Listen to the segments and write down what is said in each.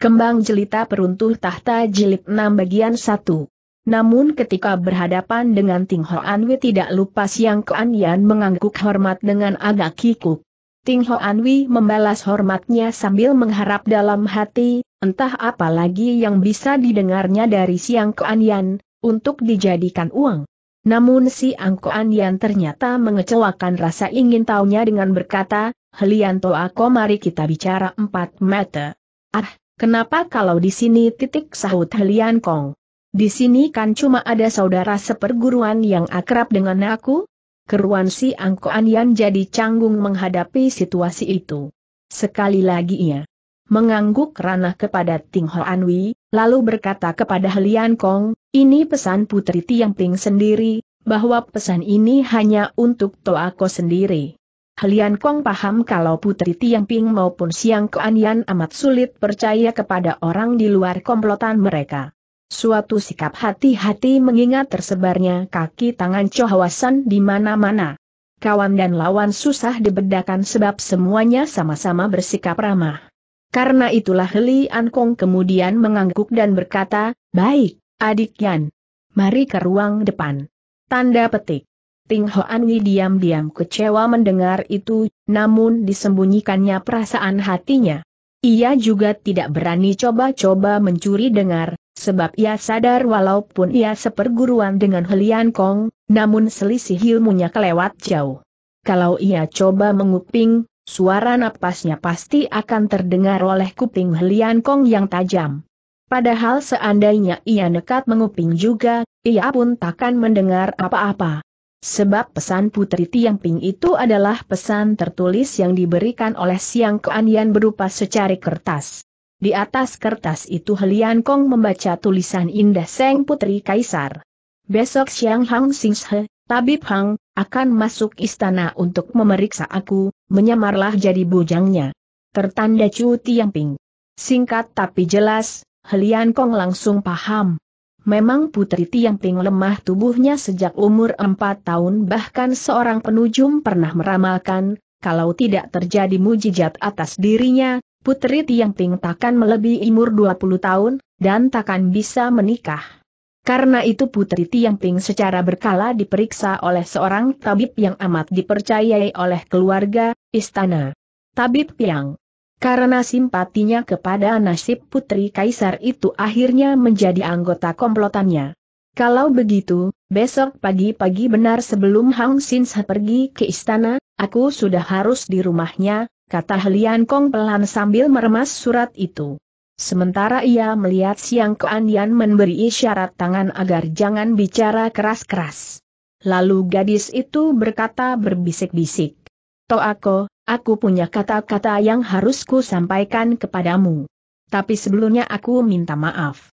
Kembang jelita peruntuh tahta jilid 6 bagian 1. Namun ketika berhadapan dengan Ting Hoan tidak lupa Siang Kuan Yan mengangguk hormat dengan agak kikuk. Ting Hoan membalas hormatnya sambil mengharap dalam hati, entah apa lagi yang bisa didengarnya dari Siang Kuan Yan, untuk dijadikan uang. Namun si Angko Yan ternyata mengecewakan rasa ingin tahunya dengan berkata, Helianto aku mari kita bicara empat mata. Ah, Kenapa kalau di sini titik sahut Helian Kong? Di sini kan cuma ada saudara seperguruan yang akrab dengan aku? Keruan si Angko yang jadi canggung menghadapi situasi itu. Sekali lagi ia mengangguk ranah kepada Ting Ho Anwi, lalu berkata kepada Helian Kong, ini pesan Putri Tiang Ting sendiri, bahwa pesan ini hanya untuk Toako sendiri. Helian Kong paham kalau Putri Tiang Ping maupun Siang Keanian amat sulit percaya kepada orang di luar komplotan mereka. Suatu sikap hati-hati mengingat tersebarnya kaki tangan Chohawasan di mana-mana. Kawan dan lawan susah dibedakan sebab semuanya sama-sama bersikap ramah. Karena itulah Helian Kong kemudian mengangguk dan berkata, Baik, adik Yan. Mari ke ruang depan. Tanda petik. Ting Hoan Wi diam-diam kecewa mendengar itu, namun disembunyikannya perasaan hatinya. Ia juga tidak berani coba-coba mencuri dengar, sebab ia sadar walaupun ia seperguruan dengan Helian Kong, namun selisih ilmunya kelewat jauh. Kalau ia coba menguping, suara napasnya pasti akan terdengar oleh kuping Helian Kong yang tajam. Padahal seandainya ia nekat menguping juga, ia pun takkan mendengar apa-apa. Sebab pesan Putri Tiangping itu adalah pesan tertulis yang diberikan oleh Siang Keanian berupa secari kertas. Di atas kertas itu Helian Kong membaca tulisan indah Seng Putri Kaisar. Besok siang Hang Singhe, Tabib Hang, akan masuk istana untuk memeriksa aku, menyamarlah jadi bujangnya. Tertanda Tiang Tiangping. Singkat tapi jelas, Helian Kong langsung paham, Memang Putri Tianting lemah tubuhnya sejak umur empat tahun bahkan seorang penujum pernah meramalkan, kalau tidak terjadi mujizat atas dirinya, Putri Tianting takkan melebihi umur 20 tahun, dan takkan bisa menikah. Karena itu Putri Tianting secara berkala diperiksa oleh seorang tabib yang amat dipercayai oleh keluarga, istana. Tabib Piang karena simpatinya kepada nasib putri kaisar itu akhirnya menjadi anggota komplotannya. Kalau begitu, besok pagi-pagi benar sebelum Hang Sinsa pergi ke istana, aku sudah harus di rumahnya, kata Helian Kong pelan sambil meremas surat itu. Sementara ia melihat Siang Keandian memberi isyarat tangan agar jangan bicara keras-keras. Lalu gadis itu berkata berbisik-bisik. Toako, Aku punya kata-kata yang harus ku sampaikan kepadamu. Tapi sebelumnya aku minta maaf.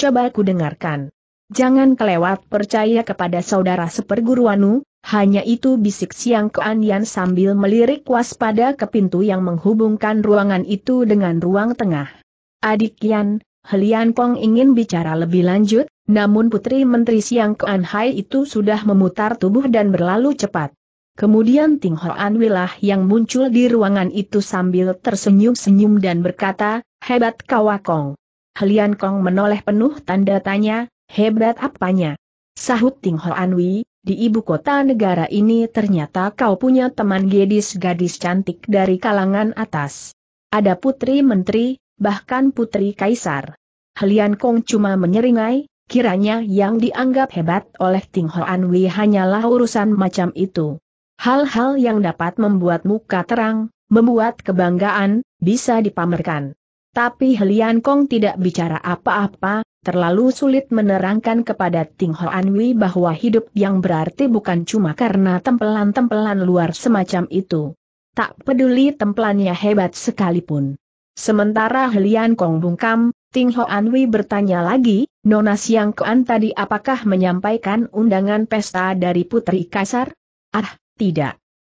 Coba ku dengarkan. Jangan kelewat percaya kepada saudara seperguruanmu, hanya itu bisik siang keanian sambil melirik waspada ke pintu yang menghubungkan ruangan itu dengan ruang tengah. Adik Yan, Helian Pong ingin bicara lebih lanjut, namun Putri Menteri Siang Kuan Hai itu sudah memutar tubuh dan berlalu cepat. Kemudian Ting Ho Wilah yang muncul di ruangan itu sambil tersenyum-senyum dan berkata, hebat kawakong. Helian Kong menoleh penuh tanda tanya, hebat apanya? Sahut Ting Ho Anwi, di ibu kota negara ini ternyata kau punya teman gadis-gadis cantik dari kalangan atas. Ada putri menteri, bahkan putri kaisar. Helian Kong cuma menyeringai, kiranya yang dianggap hebat oleh Ting Ho Wi hanyalah urusan macam itu hal-hal yang dapat membuat muka terang, membuat kebanggaan, bisa dipamerkan. Tapi Helian Kong tidak bicara apa-apa, terlalu sulit menerangkan kepada Ting Ho Wei bahwa hidup yang berarti bukan cuma karena tempelan-tempelan luar semacam itu. Tak peduli tempelannya hebat sekalipun. Sementara Helian Kong bungkam, Ting Ho Wei bertanya lagi, Nona Siang Kuan tadi apakah menyampaikan undangan pesta dari Putri Kasar? Ah, tidak.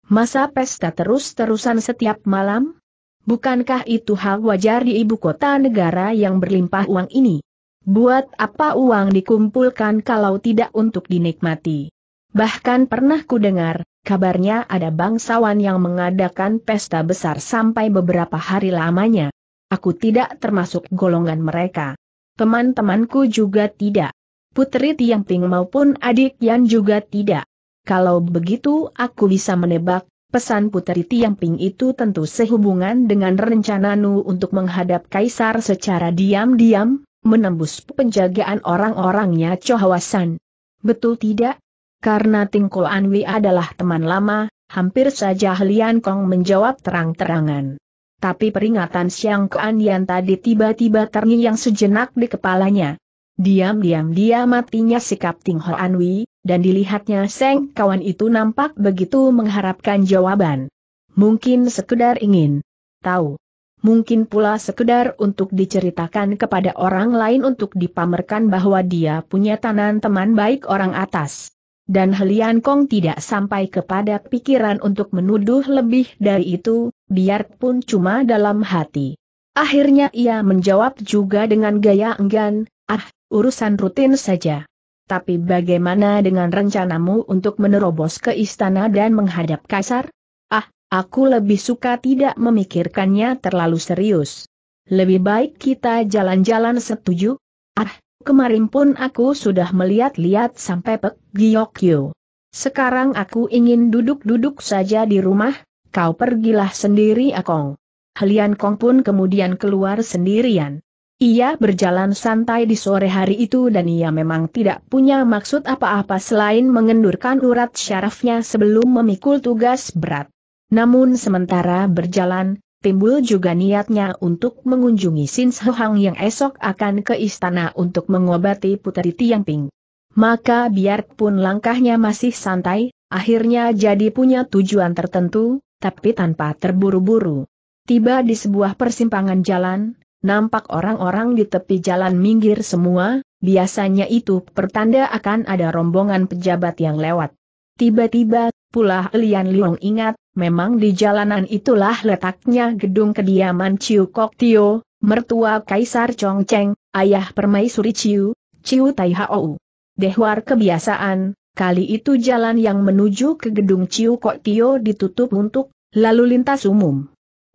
Masa pesta terus-terusan setiap malam? Bukankah itu hal wajar di ibu kota negara yang berlimpah uang ini? Buat apa uang dikumpulkan kalau tidak untuk dinikmati? Bahkan pernah ku dengar, kabarnya ada bangsawan yang mengadakan pesta besar sampai beberapa hari lamanya. Aku tidak termasuk golongan mereka. Teman-temanku juga tidak. Putri Tiang maupun adik Yan juga tidak. Kalau begitu aku bisa menebak, pesan Puteri Tiamping itu tentu sehubungan dengan rencana Nu untuk menghadap Kaisar secara diam-diam, menembus penjagaan orang-orangnya Chohawasan. Betul tidak? Karena Tingko Anwi adalah teman lama, hampir saja Lian Kong menjawab terang-terangan. Tapi peringatan Siang Kuan tadi tiba-tiba terngiang sejenak di kepalanya. Diam-diam dia matinya sikap Ting Ho Anwi, dan dilihatnya Seng kawan itu nampak begitu mengharapkan jawaban. Mungkin sekedar ingin tahu. Mungkin pula sekedar untuk diceritakan kepada orang lain untuk dipamerkan bahwa dia punya tanan teman baik orang atas. Dan Helian Kong tidak sampai kepada pikiran untuk menuduh lebih dari itu, biarpun cuma dalam hati. Akhirnya ia menjawab juga dengan gaya enggan, ah, urusan rutin saja. Tapi bagaimana dengan rencanamu untuk menerobos ke istana dan menghadap kasar? Ah, aku lebih suka tidak memikirkannya terlalu serius. Lebih baik kita jalan-jalan setuju? Ah, kemarin pun aku sudah melihat-lihat sampai Pek giyokyo. Sekarang aku ingin duduk-duduk saja di rumah, kau pergilah sendiri Akong. Helian Kong pun kemudian keluar sendirian. Ia berjalan santai di sore hari itu dan ia memang tidak punya maksud apa-apa selain mengendurkan urat syarafnya sebelum memikul tugas berat. Namun sementara berjalan, timbul juga niatnya untuk mengunjungi Sin Hang yang esok akan ke istana untuk mengobati Putri Tiangping. Maka biarpun langkahnya masih santai, akhirnya jadi punya tujuan tertentu, tapi tanpa terburu-buru. Tiba di sebuah persimpangan jalan, nampak orang-orang di tepi jalan minggir semua, biasanya itu pertanda akan ada rombongan pejabat yang lewat. Tiba-tiba, pula Lian Liong ingat, memang di jalanan itulah letaknya gedung kediaman Ciu Kok Tio, mertua Kaisar Chong Cheng, ayah permaisuri Ciu, Ciu Tai Hou. Dehwar kebiasaan, Kali itu jalan yang menuju ke gedung Ciu Kok Tio ditutup untuk lalu lintas umum.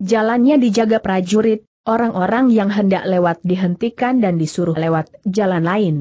Jalannya dijaga prajurit, Orang-orang yang hendak lewat dihentikan dan disuruh lewat jalan lain.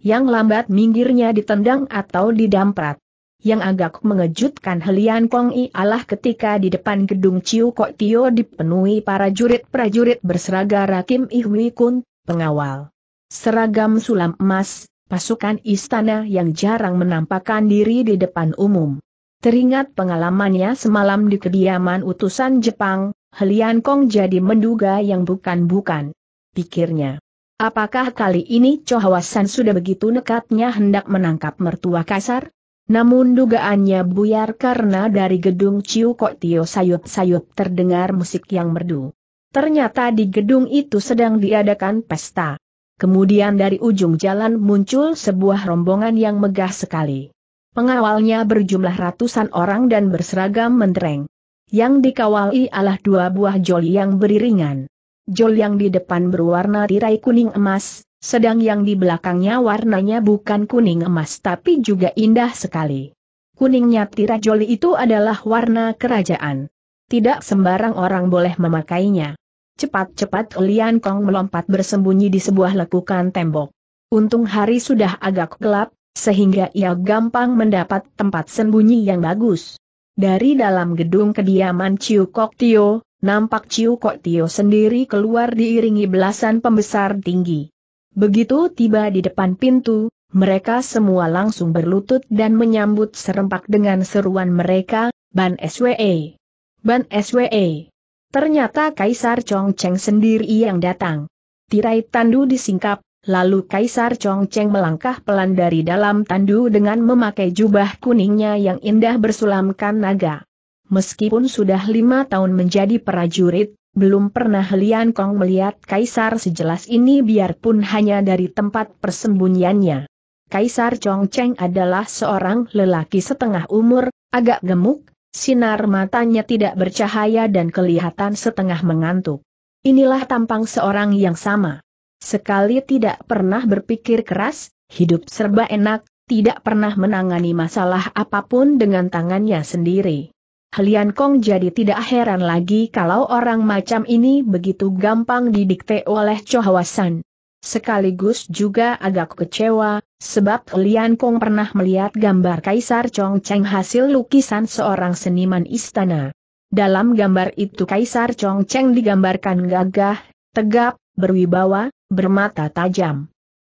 Yang lambat minggirnya ditendang atau didamprat. Yang agak mengejutkan Helian Kong I Allah ketika di depan gedung Ciu Kok Tio dipenuhi para jurid prajurit berseragam Rakim Ihwi Kun, pengawal. Seragam sulam emas, pasukan istana yang jarang menampakkan diri di depan umum. Teringat pengalamannya semalam di kediaman utusan Jepang, Helian Kong jadi menduga yang bukan-bukan. Pikirnya. Apakah kali ini Chohawasan sudah begitu nekatnya hendak menangkap mertua kasar? Namun dugaannya buyar karena dari gedung Ciu Kok Tio sayup-sayup terdengar musik yang merdu. Ternyata di gedung itu sedang diadakan pesta. Kemudian dari ujung jalan muncul sebuah rombongan yang megah sekali. Pengawalnya berjumlah ratusan orang dan berseragam mentereng yang dikawali adalah dua buah joli yang beriringan. Joli yang di depan berwarna tirai kuning emas, sedang yang di belakangnya warnanya bukan kuning emas tapi juga indah sekali. Kuningnya tirai joli itu adalah warna kerajaan. Tidak sembarang orang boleh memakainya. Cepat-cepat Lian Kong melompat bersembunyi di sebuah lekukan tembok. Untung hari sudah agak gelap, sehingga ia gampang mendapat tempat sembunyi yang bagus. Dari dalam gedung kediaman Ciu Kok Tio, nampak Ciu Kok Tio sendiri keluar diiringi belasan pembesar tinggi. Begitu tiba di depan pintu, mereka semua langsung berlutut dan menyambut serempak dengan seruan mereka, Ban SWE. Ban SWE. Ternyata Kaisar Chong Cheng sendiri yang datang. Tirai tandu disingkap, Lalu Kaisar Chongcheng melangkah pelan dari dalam tandu dengan memakai jubah kuningnya yang indah bersulamkan naga. Meskipun sudah lima tahun menjadi prajurit, belum pernah Lian Kong melihat Kaisar sejelas ini biarpun hanya dari tempat persembunyiannya. Kaisar Chongcheng adalah seorang lelaki setengah umur, agak gemuk, sinar matanya tidak bercahaya dan kelihatan setengah mengantuk. Inilah tampang seorang yang sama sekali tidak pernah berpikir keras, hidup serba enak, tidak pernah menangani masalah apapun dengan tangannya sendiri. Helian Kong jadi tidak heran lagi kalau orang macam ini begitu gampang didikte oleh Chohawasan. Sekaligus juga agak kecewa, sebab Lian Kong pernah melihat gambar Kaisar Chong Cheng hasil lukisan seorang seniman istana. Dalam gambar itu Kaisar Chong Cheng digambarkan gagah, tegap, berwibawa, bermata tajam.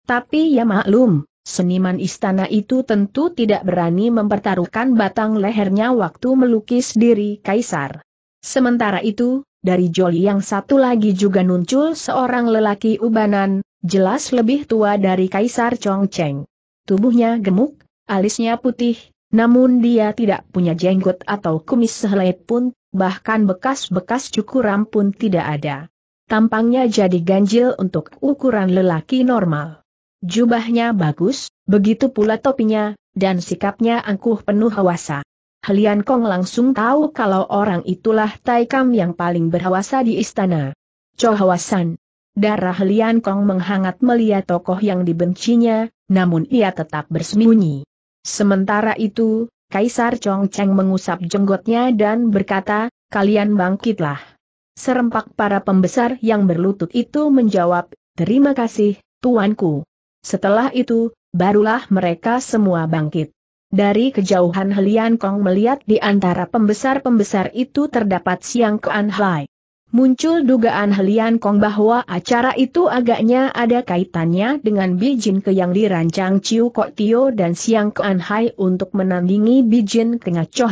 Tapi ya maklum, seniman istana itu tentu tidak berani mempertaruhkan batang lehernya waktu melukis diri kaisar. Sementara itu, dari Joli yang satu lagi juga muncul seorang lelaki ubanan, jelas lebih tua dari Kaisar Chongcheng. Tubuhnya gemuk, alisnya putih, namun dia tidak punya jenggot atau kumis sehelai pun, bahkan bekas-bekas cukuram pun tidak ada tampangnya jadi ganjil untuk ukuran lelaki normal. Jubahnya bagus, begitu pula topinya, dan sikapnya angkuh penuh hawasa. Helian Kong langsung tahu kalau orang itulah Taikam yang paling berhawasa di istana. Cohawasan. Darah Helian Kong menghangat melihat tokoh yang dibencinya, namun ia tetap bersembunyi. Sementara itu, Kaisar Chong Cheng mengusap jenggotnya dan berkata, kalian bangkitlah. Serempak para pembesar yang berlutut itu menjawab, terima kasih, tuanku. Setelah itu, barulah mereka semua bangkit. Dari kejauhan Helian Kong melihat di antara pembesar-pembesar itu terdapat Siang Kean Hai. Muncul dugaan Helian Kong bahwa acara itu agaknya ada kaitannya dengan Bijin Ke yang dirancang Ciu Kok Tio dan Siang Kean Hai untuk menandingi Bijin Ke Ngaco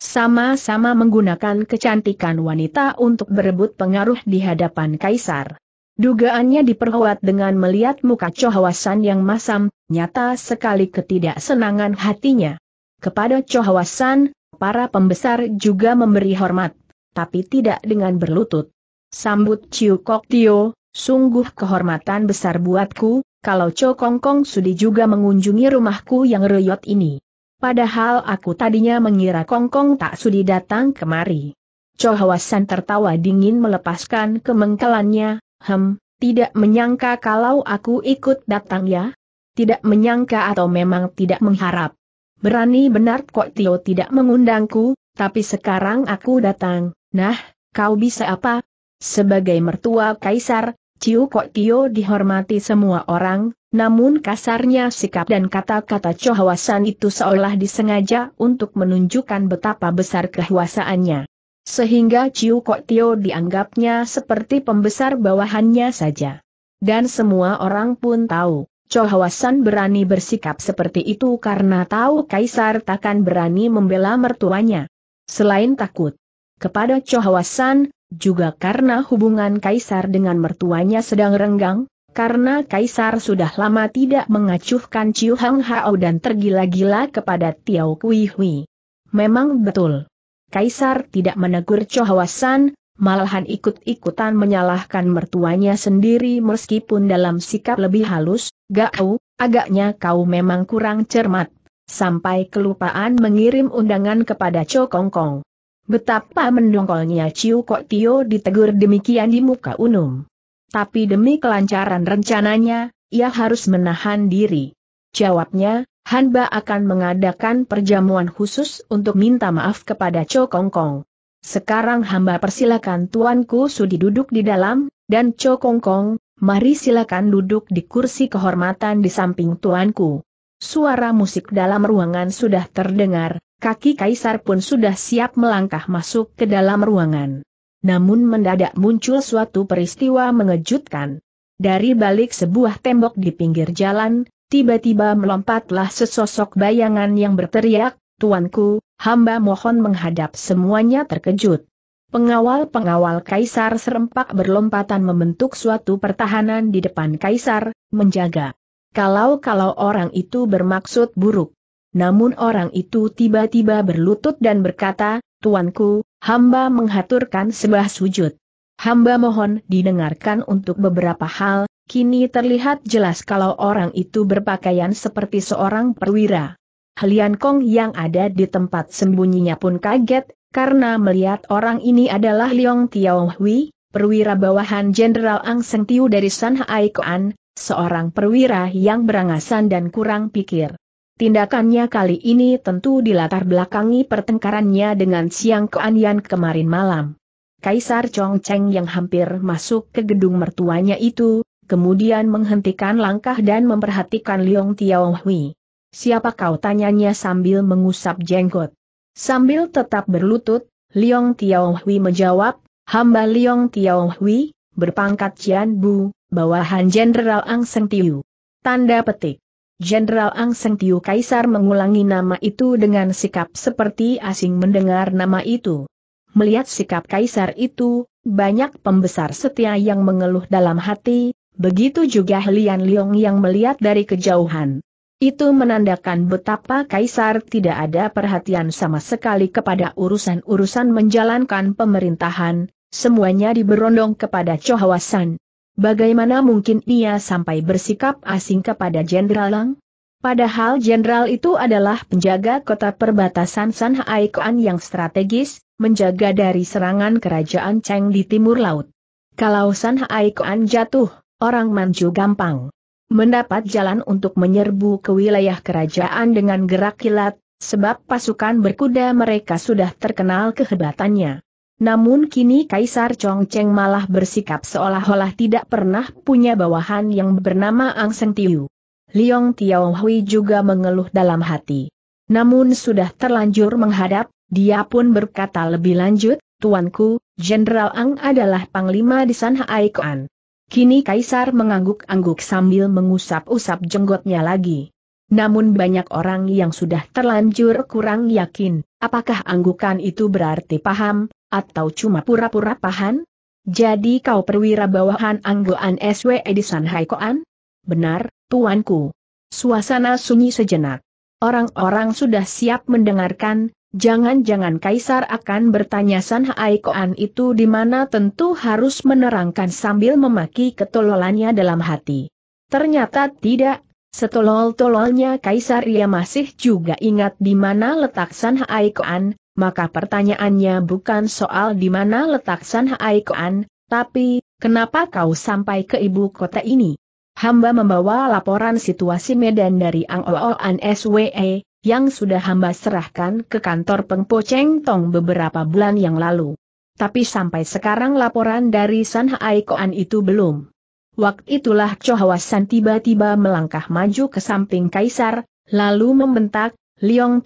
sama-sama menggunakan kecantikan wanita untuk berebut pengaruh di hadapan kaisar. Dugaannya diperkuat dengan melihat muka Chohwasan yang masam, nyata sekali ketidaksenangan hatinya. Kepada Chohwasan, para pembesar juga memberi hormat, tapi tidak dengan berlutut. Sambut Chiu Kok Tio, sungguh kehormatan besar buatku, kalau Cho Kong Kong Sudi juga mengunjungi rumahku yang reyot ini. Padahal aku tadinya mengira Kongkong tak sudi datang kemari. Chohawasan tertawa dingin melepaskan kemengkelannya, hem, tidak menyangka kalau aku ikut datang ya? Tidak menyangka atau memang tidak mengharap. Berani benar kok Tio tidak mengundangku, tapi sekarang aku datang, nah, kau bisa apa? Sebagai mertua kaisar, Ciu Kok Tio dihormati semua orang, namun kasarnya sikap dan kata-kata Chohawasan itu seolah disengaja untuk menunjukkan betapa besar kehuasaannya. Sehingga Ciu Kok Tio dianggapnya seperti pembesar bawahannya saja. Dan semua orang pun tahu, Chohawasan berani bersikap seperti itu karena tahu Kaisar takkan berani membela mertuanya. Selain takut kepada Chohawasan, juga karena hubungan Kaisar dengan mertuanya sedang renggang, karena Kaisar sudah lama tidak mengacuhkan Ciu Hang Hao dan tergila-gila kepada Tiao Kui Hui. Memang betul. Kaisar tidak menegur Chohawasan, malahan ikut-ikutan menyalahkan mertuanya sendiri meskipun dalam sikap lebih halus, Gao, agaknya kau memang kurang cermat, sampai kelupaan mengirim undangan kepada Cho Kong Kong. Betapa mendongkolnya Ciu Kok Tio ditegur demikian di muka Unum. Tapi demi kelancaran rencananya, ia harus menahan diri. Jawabnya, Hanba akan mengadakan perjamuan khusus untuk minta maaf kepada Cho Kong Kong. Sekarang hamba persilakan tuanku Sudi duduk di dalam, dan Cho Kong Kong, mari silakan duduk di kursi kehormatan di samping tuanku. Suara musik dalam ruangan sudah terdengar, kaki kaisar pun sudah siap melangkah masuk ke dalam ruangan. Namun mendadak muncul suatu peristiwa mengejutkan. Dari balik sebuah tembok di pinggir jalan, tiba-tiba melompatlah sesosok bayangan yang berteriak, Tuanku, hamba mohon menghadap semuanya terkejut. Pengawal-pengawal kaisar serempak berlompatan membentuk suatu pertahanan di depan kaisar, menjaga. Kalau-kalau orang itu bermaksud buruk. Namun orang itu tiba-tiba berlutut dan berkata, Tuanku, hamba menghaturkan sebuah sujud. Hamba mohon didengarkan untuk beberapa hal, kini terlihat jelas kalau orang itu berpakaian seperti seorang perwira. Helian Kong yang ada di tempat sembunyinya pun kaget, karena melihat orang ini adalah Leong Tiao Hui, perwira bawahan Jenderal Ang Seng Tiu dari San Haikuan, seorang perwira yang berangasan dan kurang pikir. Tindakannya kali ini tentu dilatar belakangi pertengkarannya dengan Siang Keanian kemarin malam. Kaisar Chong Cheng yang hampir masuk ke gedung mertuanya itu, kemudian menghentikan langkah dan memperhatikan Liong Tiao Hui. Siapa kau tanyanya sambil mengusap jenggot. Sambil tetap berlutut, Liong Tiao Hui menjawab, hamba Liong Tiao Hui, berpangkat Jian Bu, bawahan Jenderal Ang Seng Tiu. Tanda petik. Jenderal Ang Seng Tiu Kaisar mengulangi nama itu dengan sikap seperti asing mendengar nama itu. Melihat sikap Kaisar itu, banyak pembesar setia yang mengeluh dalam hati, begitu juga Lian Liong yang melihat dari kejauhan. Itu menandakan betapa Kaisar tidak ada perhatian sama sekali kepada urusan-urusan menjalankan pemerintahan, semuanya diberondong kepada Chohawasan. Bagaimana mungkin ia sampai bersikap asing kepada Jenderal Lang? Padahal jenderal itu adalah penjaga kota perbatasan San Haikuan yang strategis, menjaga dari serangan kerajaan Cheng di timur laut. Kalau San Haikuan jatuh, orang Manju gampang mendapat jalan untuk menyerbu ke wilayah kerajaan dengan gerak kilat, sebab pasukan berkuda mereka sudah terkenal kehebatannya. Namun kini Kaisar Chongcheng malah bersikap seolah-olah tidak pernah punya bawahan yang bernama Ang Seng Tiu. Liong Tiaohui juga mengeluh dalam hati. Namun sudah terlanjur menghadap, dia pun berkata lebih lanjut, Tuanku, Jenderal Ang adalah panglima di San Haikoan. Kini Kaisar mengangguk-angguk sambil mengusap-usap jenggotnya lagi. Namun banyak orang yang sudah terlanjur kurang yakin, apakah anggukan itu berarti paham, atau cuma pura-pura pahan? Jadi kau perwira bawahan anggoan SW di Sanhai Koan? Benar, tuanku. Suasana sunyi sejenak. Orang-orang sudah siap mendengarkan, jangan-jangan Kaisar akan bertanya Sanhai Koan itu di mana tentu harus menerangkan sambil memaki ketololannya dalam hati. Ternyata tidak, setolol-tololnya Kaisar ia masih juga ingat di mana letak Sanhai Koan, maka pertanyaannya bukan soal di mana letak San Haikuan, tapi, kenapa kau sampai ke ibu kota ini? Hamba membawa laporan situasi Medan dari Ang Ooan SWE, yang sudah hamba serahkan ke kantor Pengpo Cheng Tong beberapa bulan yang lalu. Tapi sampai sekarang laporan dari San Haikuan itu belum. Waktu itulah Chohawasan tiba-tiba melangkah maju ke samping Kaisar, lalu membentak, Liong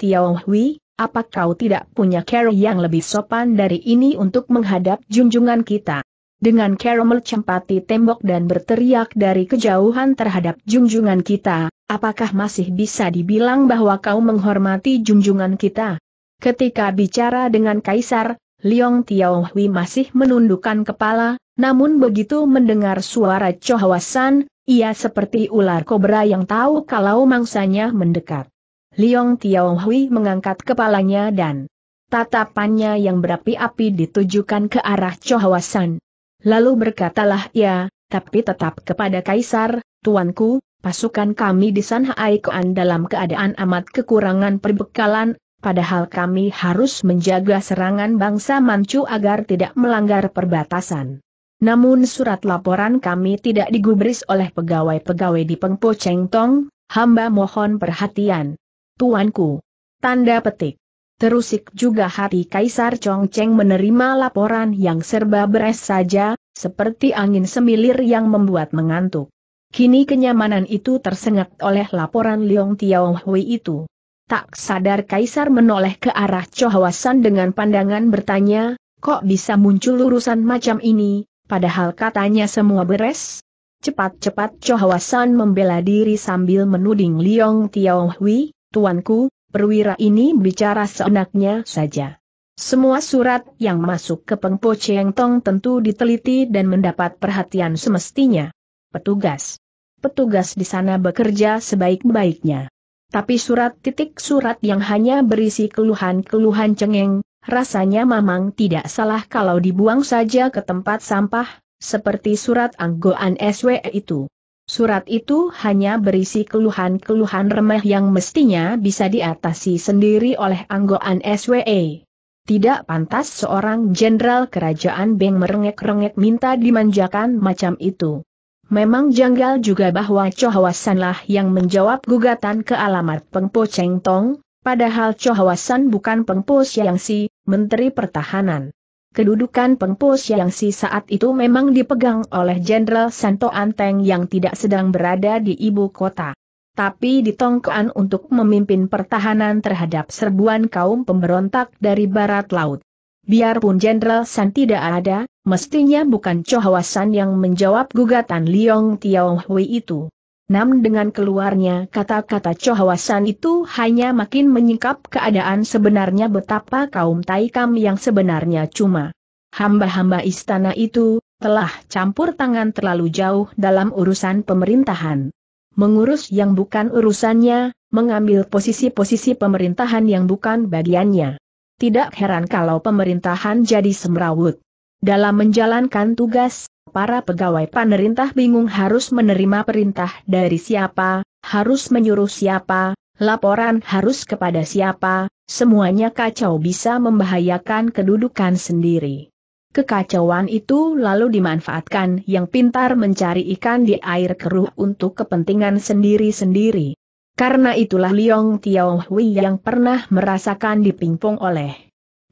Hui, apa kau tidak punya cara yang lebih sopan dari ini untuk menghadap junjungan kita? Dengan cara melecempati tembok dan berteriak dari kejauhan terhadap junjungan kita, apakah masih bisa dibilang bahwa kau menghormati junjungan kita? Ketika bicara dengan Kaisar, Liong Tiaohui masih menundukkan kepala, namun begitu mendengar suara Chohwasan, ia seperti ular kobra yang tahu kalau mangsanya mendekat. Liong Tiao Hui mengangkat kepalanya dan tatapannya yang berapi-api ditujukan ke arah Chohawasan. Lalu berkatalah ia, tapi tetap kepada Kaisar, Tuanku, pasukan kami di Sanhai dalam keadaan amat kekurangan perbekalan, padahal kami harus menjaga serangan bangsa Manchu agar tidak melanggar perbatasan. Namun surat laporan kami tidak digubris oleh pegawai-pegawai di Pengpo Cheng Tong, hamba mohon perhatian. Tuanku. Tanda petik. Terusik juga hati Kaisar Chongcheng menerima laporan yang serba beres saja, seperti angin semilir yang membuat mengantuk. Kini kenyamanan itu tersengat oleh laporan Liong Tiaohui itu. Tak sadar Kaisar menoleh ke arah Chohwasan dengan pandangan bertanya, kok bisa muncul urusan macam ini, padahal katanya semua beres? Cepat-cepat Chohwasan membela diri sambil menuding Liong Tiaohui, Tuanku, perwira ini bicara seenaknya saja. Semua surat yang masuk ke Pengpo Cheng Tong tentu diteliti dan mendapat perhatian semestinya. Petugas. Petugas di sana bekerja sebaik-baiknya. Tapi surat titik surat yang hanya berisi keluhan-keluhan cengeng, rasanya mamang tidak salah kalau dibuang saja ke tempat sampah, seperti surat anggoan SWE itu. Surat itu hanya berisi keluhan-keluhan remeh yang mestinya bisa diatasi sendiri oleh anggoan SWE. Tidak pantas seorang jenderal kerajaan Beng merengek-rengek minta dimanjakan macam itu. Memang janggal juga bahwa Chohwasanlah yang menjawab gugatan ke alamat Pengpo Cheng Tong, padahal Chohwasan bukan Pengpo Siang Si, Menteri Pertahanan. Kedudukan pengpus yang si saat itu memang dipegang oleh Jenderal Santo Anteng yang tidak sedang berada di ibu kota. Tapi ditongkoan untuk memimpin pertahanan terhadap serbuan kaum pemberontak dari barat laut. Biarpun Jenderal San tidak ada, mestinya bukan Chohawasan yang menjawab gugatan Liong Hui itu. Nam dengan keluarnya kata-kata cohawasan itu hanya makin menyingkap keadaan sebenarnya betapa kaum Taikam yang sebenarnya cuma hamba-hamba istana itu, telah campur tangan terlalu jauh dalam urusan pemerintahan. Mengurus yang bukan urusannya, mengambil posisi-posisi pemerintahan yang bukan bagiannya. Tidak heran kalau pemerintahan jadi semrawut. Dalam menjalankan tugas, para pegawai pemerintah bingung harus menerima perintah dari siapa, harus menyuruh siapa, laporan harus kepada siapa, semuanya kacau bisa membahayakan kedudukan sendiri. Kekacauan itu lalu dimanfaatkan yang pintar mencari ikan di air keruh untuk kepentingan sendiri-sendiri. Karena itulah Liong Tiao Hui yang pernah merasakan dipingpong oleh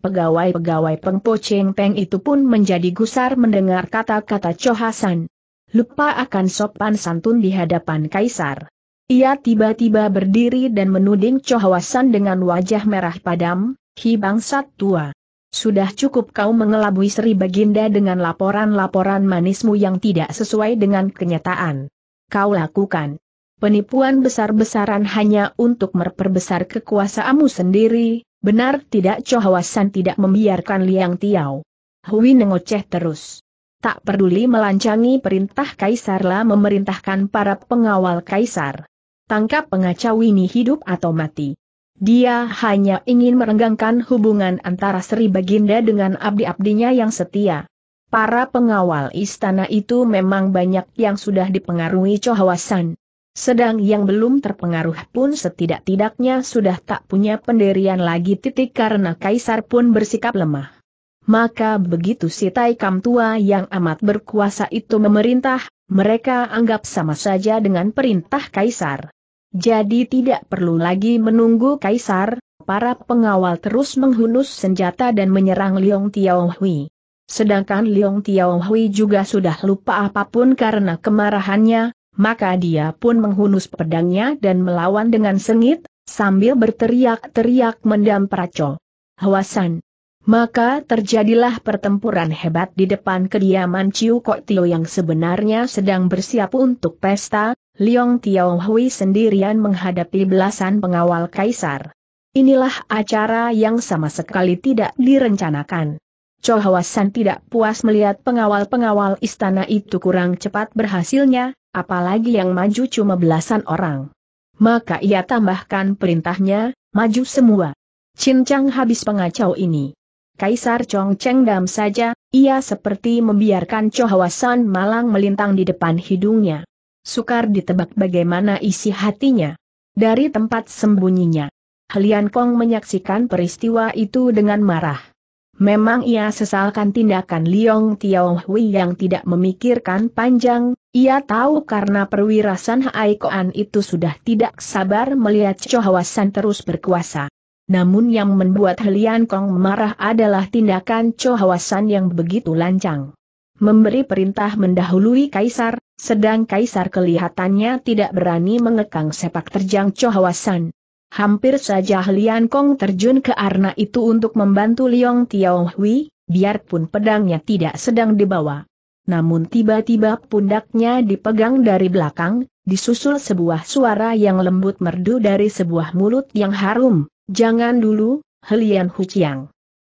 Pegawai-pegawai Pengpo Cheng Peng itu pun menjadi gusar mendengar kata-kata Cho Lupa akan sopan santun di hadapan Kaisar. Ia tiba-tiba berdiri dan menuding Cho dengan wajah merah padam, hi bangsat tua. Sudah cukup kau mengelabui Sri Baginda dengan laporan-laporan manismu yang tidak sesuai dengan kenyataan. Kau lakukan penipuan besar-besaran hanya untuk memperbesar kekuasaanmu sendiri, Benar tidak Chohawasan tidak membiarkan Liang Tiao. Hui nengoceh terus. Tak peduli melancangi perintah Kaisarlah memerintahkan para pengawal Kaisar. Tangkap pengacau ini hidup atau mati. Dia hanya ingin merenggangkan hubungan antara Sri Baginda dengan abdi-abdinya yang setia. Para pengawal istana itu memang banyak yang sudah dipengaruhi Chohawasan. Sedang yang belum terpengaruh pun setidak-tidaknya sudah tak punya pendirian lagi titik karena kaisar pun bersikap lemah. Maka begitu si Taikam tua yang amat berkuasa itu memerintah, mereka anggap sama saja dengan perintah kaisar. Jadi tidak perlu lagi menunggu kaisar, para pengawal terus menghunus senjata dan menyerang Liong Tiaohui. Sedangkan Liong Tiaohui juga sudah lupa apapun karena kemarahannya, maka dia pun menghunus pedangnya dan melawan dengan sengit, sambil berteriak-teriak mendam Praco. Hawasan. Maka terjadilah pertempuran hebat di depan kediaman Ciu Kok Tio yang sebenarnya sedang bersiap untuk pesta, Liong Tiao Hui sendirian menghadapi belasan pengawal kaisar. Inilah acara yang sama sekali tidak direncanakan. Cho tidak puas melihat pengawal-pengawal istana itu kurang cepat berhasilnya, apalagi yang maju cuma belasan orang. Maka ia tambahkan perintahnya, maju semua. Cincang habis pengacau ini. Kaisar Chong Cheng Dam saja, ia seperti membiarkan Chohawasan malang melintang di depan hidungnya. Sukar ditebak bagaimana isi hatinya. Dari tempat sembunyinya, Helian Kong menyaksikan peristiwa itu dengan marah. Memang ia sesalkan tindakan Liong Tiao Hui yang tidak memikirkan panjang, ia tahu karena perwira San Hai Koan itu sudah tidak sabar melihat Chohawasan terus berkuasa. Namun yang membuat Helian Kong marah adalah tindakan Chohawasan yang begitu lancang. Memberi perintah mendahului Kaisar, sedang Kaisar kelihatannya tidak berani mengekang sepak terjang Chohawasan. Hampir saja Lian Kong terjun ke arna itu untuk membantu Liong Tiao Hui, biarpun pedangnya tidak sedang dibawa. Namun tiba-tiba pundaknya dipegang dari belakang, disusul sebuah suara yang lembut merdu dari sebuah mulut yang harum, jangan dulu, Helian Hu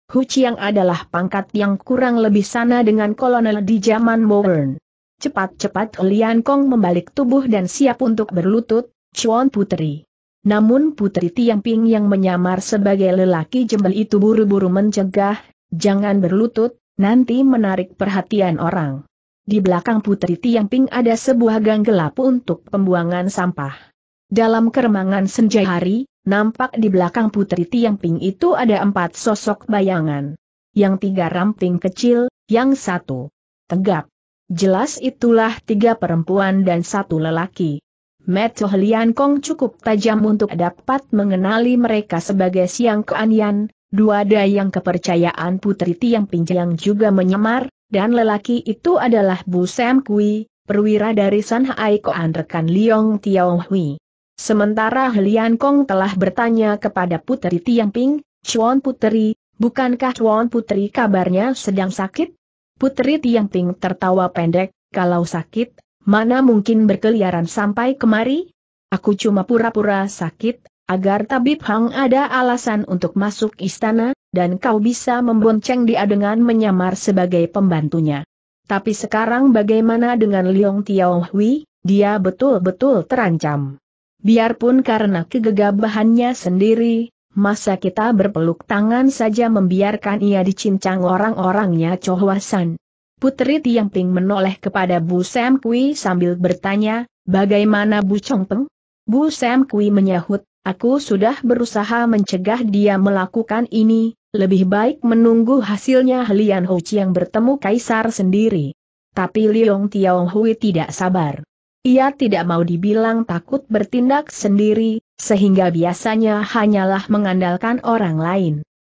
Hu Chiang adalah pangkat yang kurang lebih sana dengan kolonel di zaman modern. Cepat-cepat Helian Kong membalik tubuh dan siap untuk berlutut, Chuan Putri. Namun Putri Tiangping yang menyamar sebagai lelaki jembel itu buru-buru mencegah, jangan berlutut, nanti menarik perhatian orang. Di belakang Putri Tiangping ada sebuah gang gelap untuk pembuangan sampah. Dalam keremangan senja hari, nampak di belakang Putri Tiangping itu ada empat sosok bayangan. Yang tiga ramping kecil, yang satu tegap. Jelas itulah tiga perempuan dan satu lelaki. Met Choh Lian Kong cukup tajam untuk dapat mengenali mereka sebagai Siang Keanian, dua dayang kepercayaan Putri Tiang Pinjang juga menyamar, dan lelaki itu adalah Bu Sam Kui, perwira dari San Hai Koan rekan Liong Tiao Hui. Sementara Helian Kong telah bertanya kepada Putri Tiang Ping, Chuan Putri, bukankah Chuan Putri kabarnya sedang sakit? Putri Tiang Ping tertawa pendek, kalau sakit, Mana mungkin berkeliaran sampai kemari? Aku cuma pura-pura sakit, agar Tabib Hang ada alasan untuk masuk istana, dan kau bisa membonceng dia dengan menyamar sebagai pembantunya. Tapi sekarang bagaimana dengan Liong Tiaohui, dia betul-betul terancam. Biarpun karena kegegabahannya sendiri, masa kita berpeluk tangan saja membiarkan ia dicincang orang-orangnya Chohwasan. Putri Tiang Tiangping menoleh kepada Bu Sam Kui sambil bertanya, bagaimana Bu Chongpeng? Bu Sam Kui menyahut, aku sudah berusaha mencegah dia melakukan ini, lebih baik menunggu hasilnya Lian Ho yang bertemu Kaisar sendiri. Tapi Liong Tiong Hui tidak sabar. Ia tidak mau dibilang takut bertindak sendiri, sehingga biasanya hanyalah mengandalkan orang lain.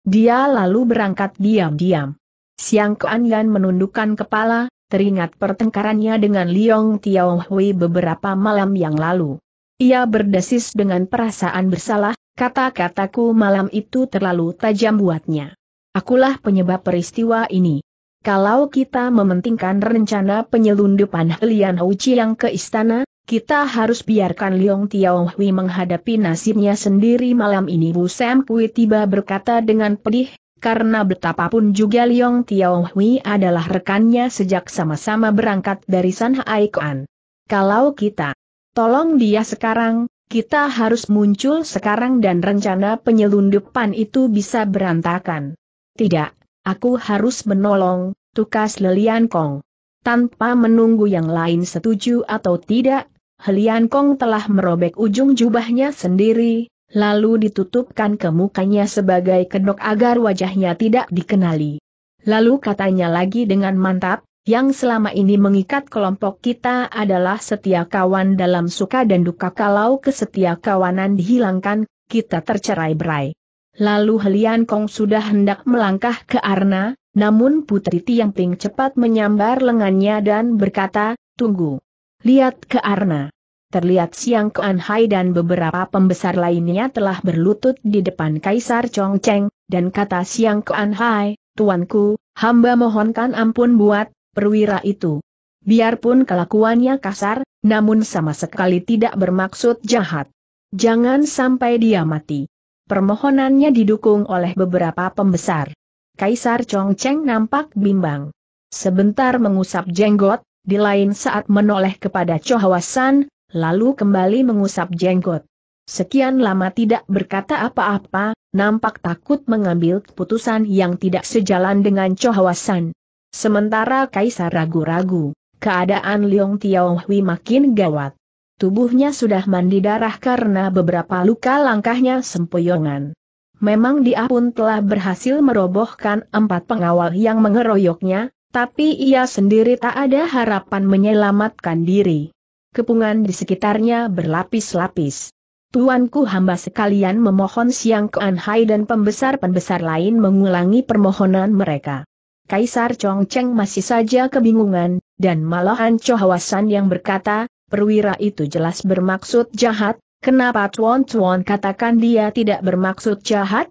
Dia lalu berangkat diam-diam. Siang Kuan Yan menundukkan kepala, teringat pertengkarannya dengan Liong Tiao Hui beberapa malam yang lalu. Ia berdesis dengan perasaan bersalah, kata-kataku malam itu terlalu tajam buatnya. Akulah penyebab peristiwa ini. Kalau kita mementingkan rencana penyelundupan Helian Houchi yang ke istana, kita harus biarkan Liong Tiao Hui menghadapi nasibnya sendiri malam ini Bu Sam Kui tiba berkata dengan pedih, karena betapapun juga Liong Tiao Hui adalah rekannya sejak sama-sama berangkat dari Sanhai Koan. Kalau kita tolong dia sekarang, kita harus muncul sekarang dan rencana penyelundupan itu bisa berantakan. Tidak, aku harus menolong, tukas Lelian Kong. Tanpa menunggu yang lain setuju atau tidak, Helian Kong telah merobek ujung jubahnya sendiri, lalu ditutupkan ke mukanya sebagai kedok agar wajahnya tidak dikenali. Lalu katanya lagi dengan mantap, yang selama ini mengikat kelompok kita adalah setia kawan dalam suka dan duka kalau kesetia kawanan dihilangkan, kita tercerai berai. Lalu Helian Kong sudah hendak melangkah ke Arna, namun Putri Tiangping cepat menyambar lengannya dan berkata, tunggu. Lihat ke Arna terlihat Siang Kuan Hai dan beberapa pembesar lainnya telah berlutut di depan Kaisar Chong Cheng, dan kata Siang Kuan Hai, Tuanku, hamba mohonkan ampun buat, perwira itu. Biarpun kelakuannya kasar, namun sama sekali tidak bermaksud jahat. Jangan sampai dia mati. Permohonannya didukung oleh beberapa pembesar. Kaisar Chong Cheng nampak bimbang. Sebentar mengusap jenggot, di lain saat menoleh kepada Chohawasan, lalu kembali mengusap jenggot. Sekian lama tidak berkata apa-apa, nampak takut mengambil keputusan yang tidak sejalan dengan cohawasan. Sementara Kaisar ragu-ragu, keadaan Liong Hui makin gawat. Tubuhnya sudah mandi darah karena beberapa luka langkahnya sempoyongan. Memang dia pun telah berhasil merobohkan empat pengawal yang mengeroyoknya, tapi ia sendiri tak ada harapan menyelamatkan diri kepungan di sekitarnya berlapis-lapis. Tuanku hamba sekalian memohon Siang Kuan Hai dan pembesar-pembesar lain mengulangi permohonan mereka. Kaisar Chong Cheng masih saja kebingungan, dan malahan Chohawasan yang berkata, perwira itu jelas bermaksud jahat, kenapa Tuan Tuan katakan dia tidak bermaksud jahat?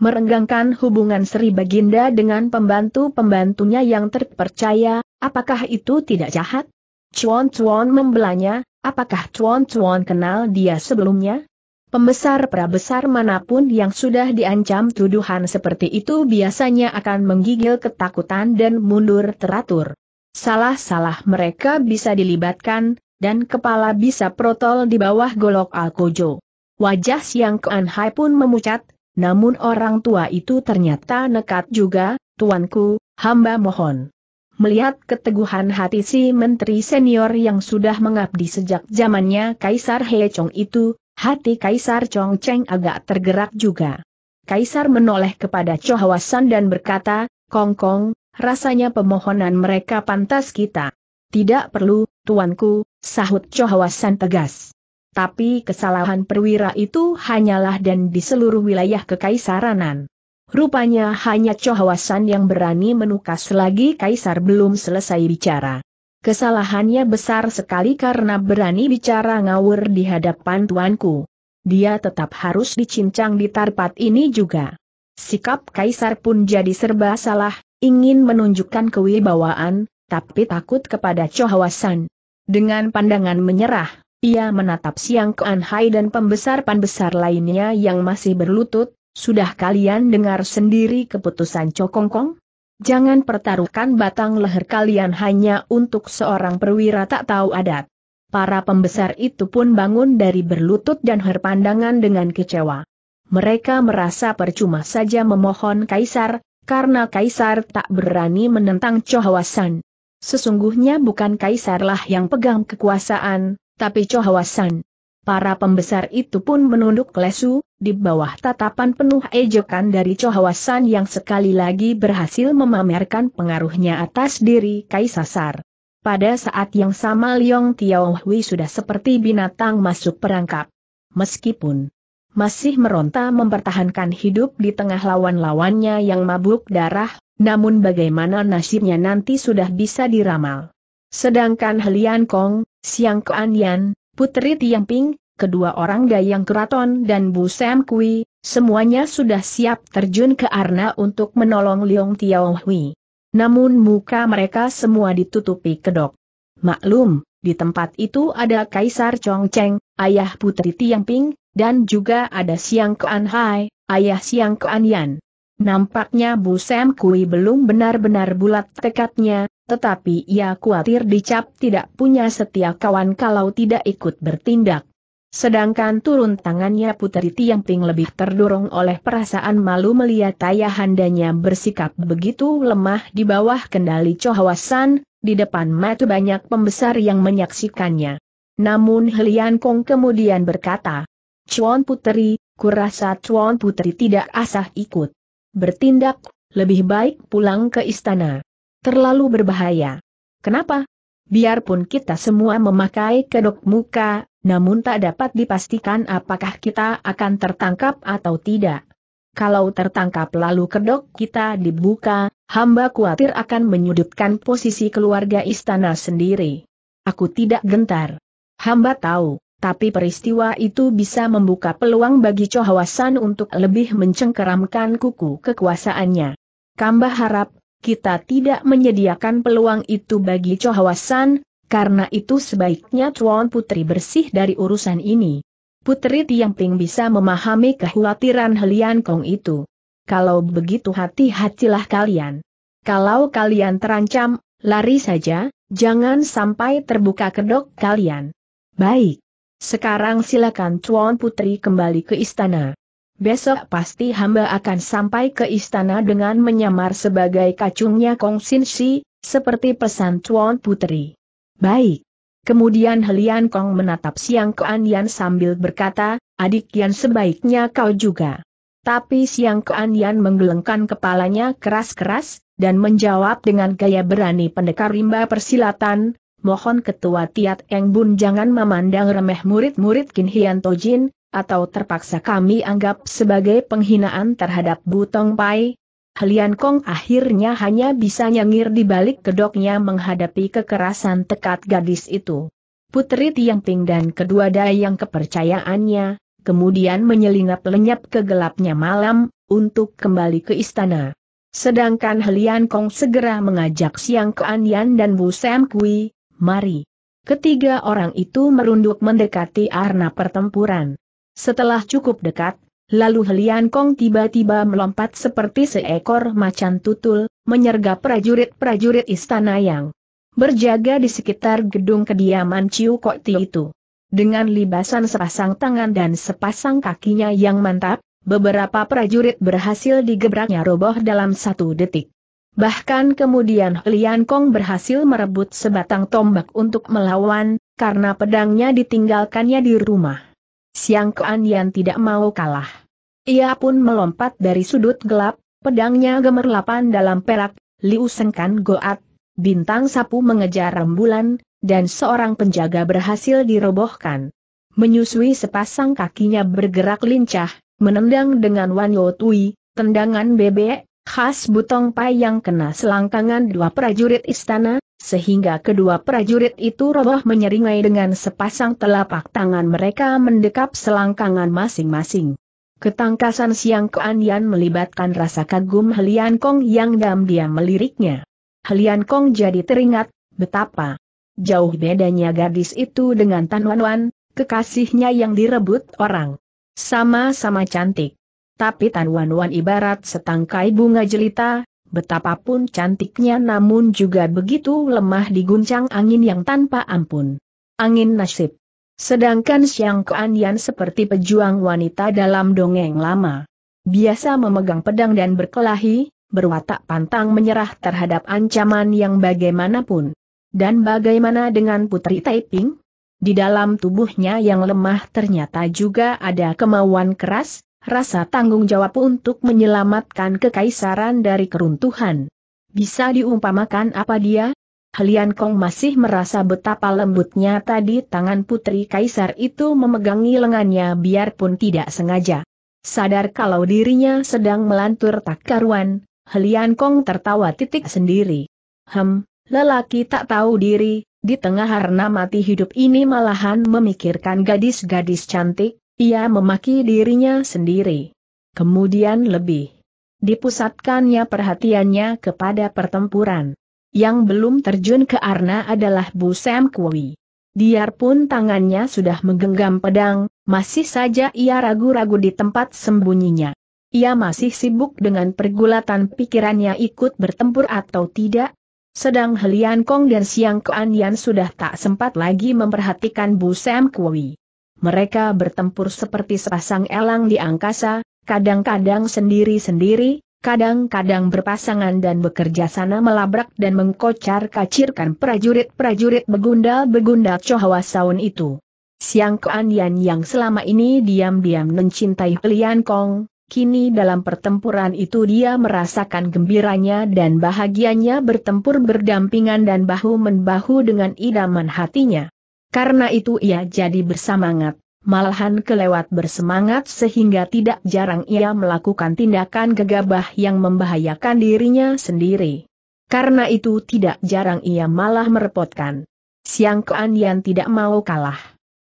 Merenggangkan hubungan Sri Baginda dengan pembantu-pembantunya yang terpercaya, apakah itu tidak jahat? Chuan Chuan membelanya, apakah Chuan Chuan kenal dia sebelumnya? Pembesar-prabesar manapun yang sudah diancam tuduhan seperti itu biasanya akan menggigil ketakutan dan mundur teratur. Salah-salah mereka bisa dilibatkan, dan kepala bisa protol di bawah golok Alkojo. Wajah Siang Kuan Hai pun memucat, namun orang tua itu ternyata nekat juga, tuanku, hamba mohon melihat keteguhan hati si menteri senior yang sudah mengabdi sejak zamannya Kaisar Chong itu, hati Kaisar Chong Cheng agak tergerak juga. Kaisar menoleh kepada Chohawasan dan berkata, Kong Kong, rasanya pemohonan mereka pantas kita. Tidak perlu, tuanku, sahut Chohawasan tegas. Tapi kesalahan perwira itu hanyalah dan di seluruh wilayah kekaisaranan. Rupanya hanya Chohwasan yang berani menukas lagi Kaisar belum selesai bicara. Kesalahannya besar sekali karena berani bicara ngawur di hadapan tuanku. Dia tetap harus dicincang di tarpat ini juga. Sikap Kaisar pun jadi serba salah, ingin menunjukkan kewibawaan, tapi takut kepada Chohwasan. Dengan pandangan menyerah, ia menatap Siang ke Hai dan pembesar-pembesar lainnya yang masih berlutut, sudah kalian dengar sendiri keputusan Cokongkong? Jangan pertaruhkan batang leher kalian hanya untuk seorang perwira tak tahu adat. Para pembesar itu pun bangun dari berlutut dan herpandangan dengan kecewa. Mereka merasa percuma saja memohon kaisar, karena kaisar tak berani menentang Chohawasan. Sesungguhnya bukan kaisarlah yang pegang kekuasaan, tapi Chohawasan. Para pembesar itu pun menunduk lesu, di bawah tatapan penuh ejekan dari Cohawasan yang sekali lagi berhasil memamerkan pengaruhnya atas diri Kaisasar. Pada saat yang sama Liong Hui sudah seperti binatang masuk perangkap. Meskipun masih meronta mempertahankan hidup di tengah lawan-lawannya yang mabuk darah, namun bagaimana nasibnya nanti sudah bisa diramal. Sedangkan Helian Kong, Siang Yan. Putri Tiang Ping, kedua orang Dayang Keraton dan Bu Sam Kui, semuanya sudah siap terjun ke Arna untuk menolong Liong Tiao Hui. Namun muka mereka semua ditutupi kedok. Maklum, di tempat itu ada Kaisar Chong Cheng, ayah Putri Tiang Ping, dan juga ada Siang Kean Hai, ayah Siang Kean Yan. Nampaknya Bu Sam Kui belum benar-benar bulat tekadnya, tetapi ia khawatir dicap tidak punya setia kawan kalau tidak ikut bertindak. Sedangkan turun tangannya Putri Ting lebih terdorong oleh perasaan malu melihat ayahandanya bersikap begitu lemah di bawah kendali cohawasan, di depan mata banyak pembesar yang menyaksikannya. Namun Helian Kong kemudian berkata, Chuan Putri, kurasa Chuan Putri tidak asah ikut bertindak, lebih baik pulang ke istana. Terlalu berbahaya. Kenapa? Biarpun kita semua memakai kedok muka, namun tak dapat dipastikan apakah kita akan tertangkap atau tidak. Kalau tertangkap lalu kedok kita dibuka, hamba khawatir akan menyudutkan posisi keluarga istana sendiri. Aku tidak gentar. Hamba tahu, tapi peristiwa itu bisa membuka peluang bagi Chohawasan untuk lebih mencengkeramkan kuku kekuasaannya. Kamba harap, kita tidak menyediakan peluang itu bagi Chohawasan, karena itu sebaiknya Tuan Putri bersih dari urusan ini. Putri Tiangping bisa memahami kekhawatiran Helian Kong itu. Kalau begitu hati-hatilah kalian. Kalau kalian terancam, lari saja, jangan sampai terbuka kedok kalian. Baik. Sekarang silakan Tuan Putri kembali ke istana. Besok pasti hamba akan sampai ke istana dengan menyamar sebagai kacungnya Kong Sin Shi, seperti pesan Tuan Putri. Baik. Kemudian Helian Kong menatap Siang Kuan Yan sambil berkata, adik Yan sebaiknya kau juga. Tapi Siang Kuan Yan menggelengkan kepalanya keras-keras, dan menjawab dengan gaya berani pendekar rimba persilatan, mohon ketua Tiat Eng Bun jangan memandang remeh murid-murid Kin Hian Tojin, atau terpaksa kami anggap sebagai penghinaan terhadap Butong Pai. Helian Kong akhirnya hanya bisa nyengir di balik kedoknya menghadapi kekerasan tekad gadis itu. Putri Tiang Ping dan kedua dayang kepercayaannya, kemudian menyelinap lenyap ke gelapnya malam, untuk kembali ke istana. Sedangkan Helian Kong segera mengajak Siang Kuan Yan dan Bu Sam Kui, mari. Ketiga orang itu merunduk mendekati arna pertempuran. Setelah cukup dekat, lalu Helian Kong tiba-tiba melompat seperti seekor macan tutul, menyergap prajurit-prajurit istana yang berjaga di sekitar gedung kediaman Ciu Ti itu. Dengan libasan sepasang tangan dan sepasang kakinya yang mantap, beberapa prajurit berhasil digebraknya roboh dalam satu detik. Bahkan kemudian Lian Kong berhasil merebut sebatang tombak untuk melawan, karena pedangnya ditinggalkannya di rumah. Siang Kuan Yan tidak mau kalah. Ia pun melompat dari sudut gelap, pedangnya gemerlapan dalam perak, Liu Sengkan Goat, bintang sapu mengejar rembulan, dan seorang penjaga berhasil dirobohkan. Menyusui sepasang kakinya bergerak lincah, menendang dengan Wan Yotui, tendangan bebek, khas Butong Pai yang kena selangkangan dua prajurit istana, sehingga kedua prajurit itu roboh menyeringai dengan sepasang telapak tangan mereka mendekap selangkangan masing-masing. Ketangkasan Siang Kuan melibatkan rasa kagum Helian Kong yang diam-diam meliriknya. Helian Kong jadi teringat, betapa jauh bedanya gadis itu dengan Tan Wan Wan, kekasihnya yang direbut orang. Sama-sama cantik tapi Tan Wan Wan ibarat setangkai bunga jelita, betapapun cantiknya namun juga begitu lemah diguncang angin yang tanpa ampun. Angin nasib. Sedangkan Siang Kuan Yan seperti pejuang wanita dalam dongeng lama. Biasa memegang pedang dan berkelahi, berwatak pantang menyerah terhadap ancaman yang bagaimanapun. Dan bagaimana dengan Putri Taiping? Di dalam tubuhnya yang lemah ternyata juga ada kemauan keras, rasa tanggung jawab untuk menyelamatkan kekaisaran dari keruntuhan. Bisa diumpamakan apa dia? Helian Kong masih merasa betapa lembutnya tadi tangan putri kaisar itu memegangi lengannya biarpun tidak sengaja. Sadar kalau dirinya sedang melantur tak karuan, Helian Kong tertawa titik sendiri. Hem, lelaki tak tahu diri, di tengah harna mati hidup ini malahan memikirkan gadis-gadis cantik, ia memaki dirinya sendiri. Kemudian lebih dipusatkannya perhatiannya kepada pertempuran. Yang belum terjun ke Arna adalah Bu Sam Kui. Biarpun tangannya sudah menggenggam pedang, masih saja ia ragu-ragu di tempat sembunyinya. Ia masih sibuk dengan pergulatan pikirannya ikut bertempur atau tidak. Sedang Helian Kong dan Siang Kuan Yan sudah tak sempat lagi memperhatikan Bu Sam Kui mereka bertempur seperti sepasang elang di angkasa, kadang-kadang sendiri-sendiri, kadang-kadang berpasangan dan bekerja sana melabrak dan mengkocar-kacirkan prajurit-prajurit begundal-begundal Chohawa Saun itu. Siang Keandian yang selama ini diam-diam mencintai Lian Kong, kini dalam pertempuran itu dia merasakan gembiranya dan bahagianya bertempur berdampingan dan bahu-membahu dengan idaman hatinya. Karena itu ia jadi bersemangat, malahan kelewat bersemangat sehingga tidak jarang ia melakukan tindakan gegabah yang membahayakan dirinya sendiri. Karena itu tidak jarang ia malah merepotkan. Siang Kean Yan tidak mau kalah.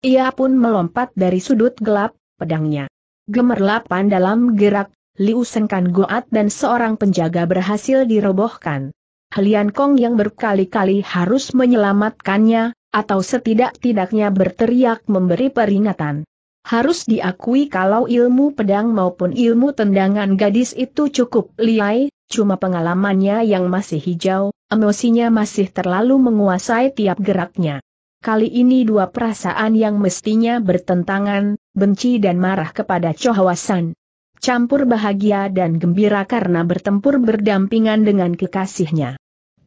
Ia pun melompat dari sudut gelap, pedangnya. Gemerlapan dalam gerak, Liu Sengkan Goat dan seorang penjaga berhasil dirobohkan. Helian Kong yang berkali-kali harus menyelamatkannya, atau setidak-tidaknya berteriak memberi peringatan. Harus diakui kalau ilmu pedang maupun ilmu tendangan gadis itu cukup liai, cuma pengalamannya yang masih hijau, emosinya masih terlalu menguasai tiap geraknya. Kali ini dua perasaan yang mestinya bertentangan, benci dan marah kepada Chohawasan. Campur bahagia dan gembira karena bertempur berdampingan dengan kekasihnya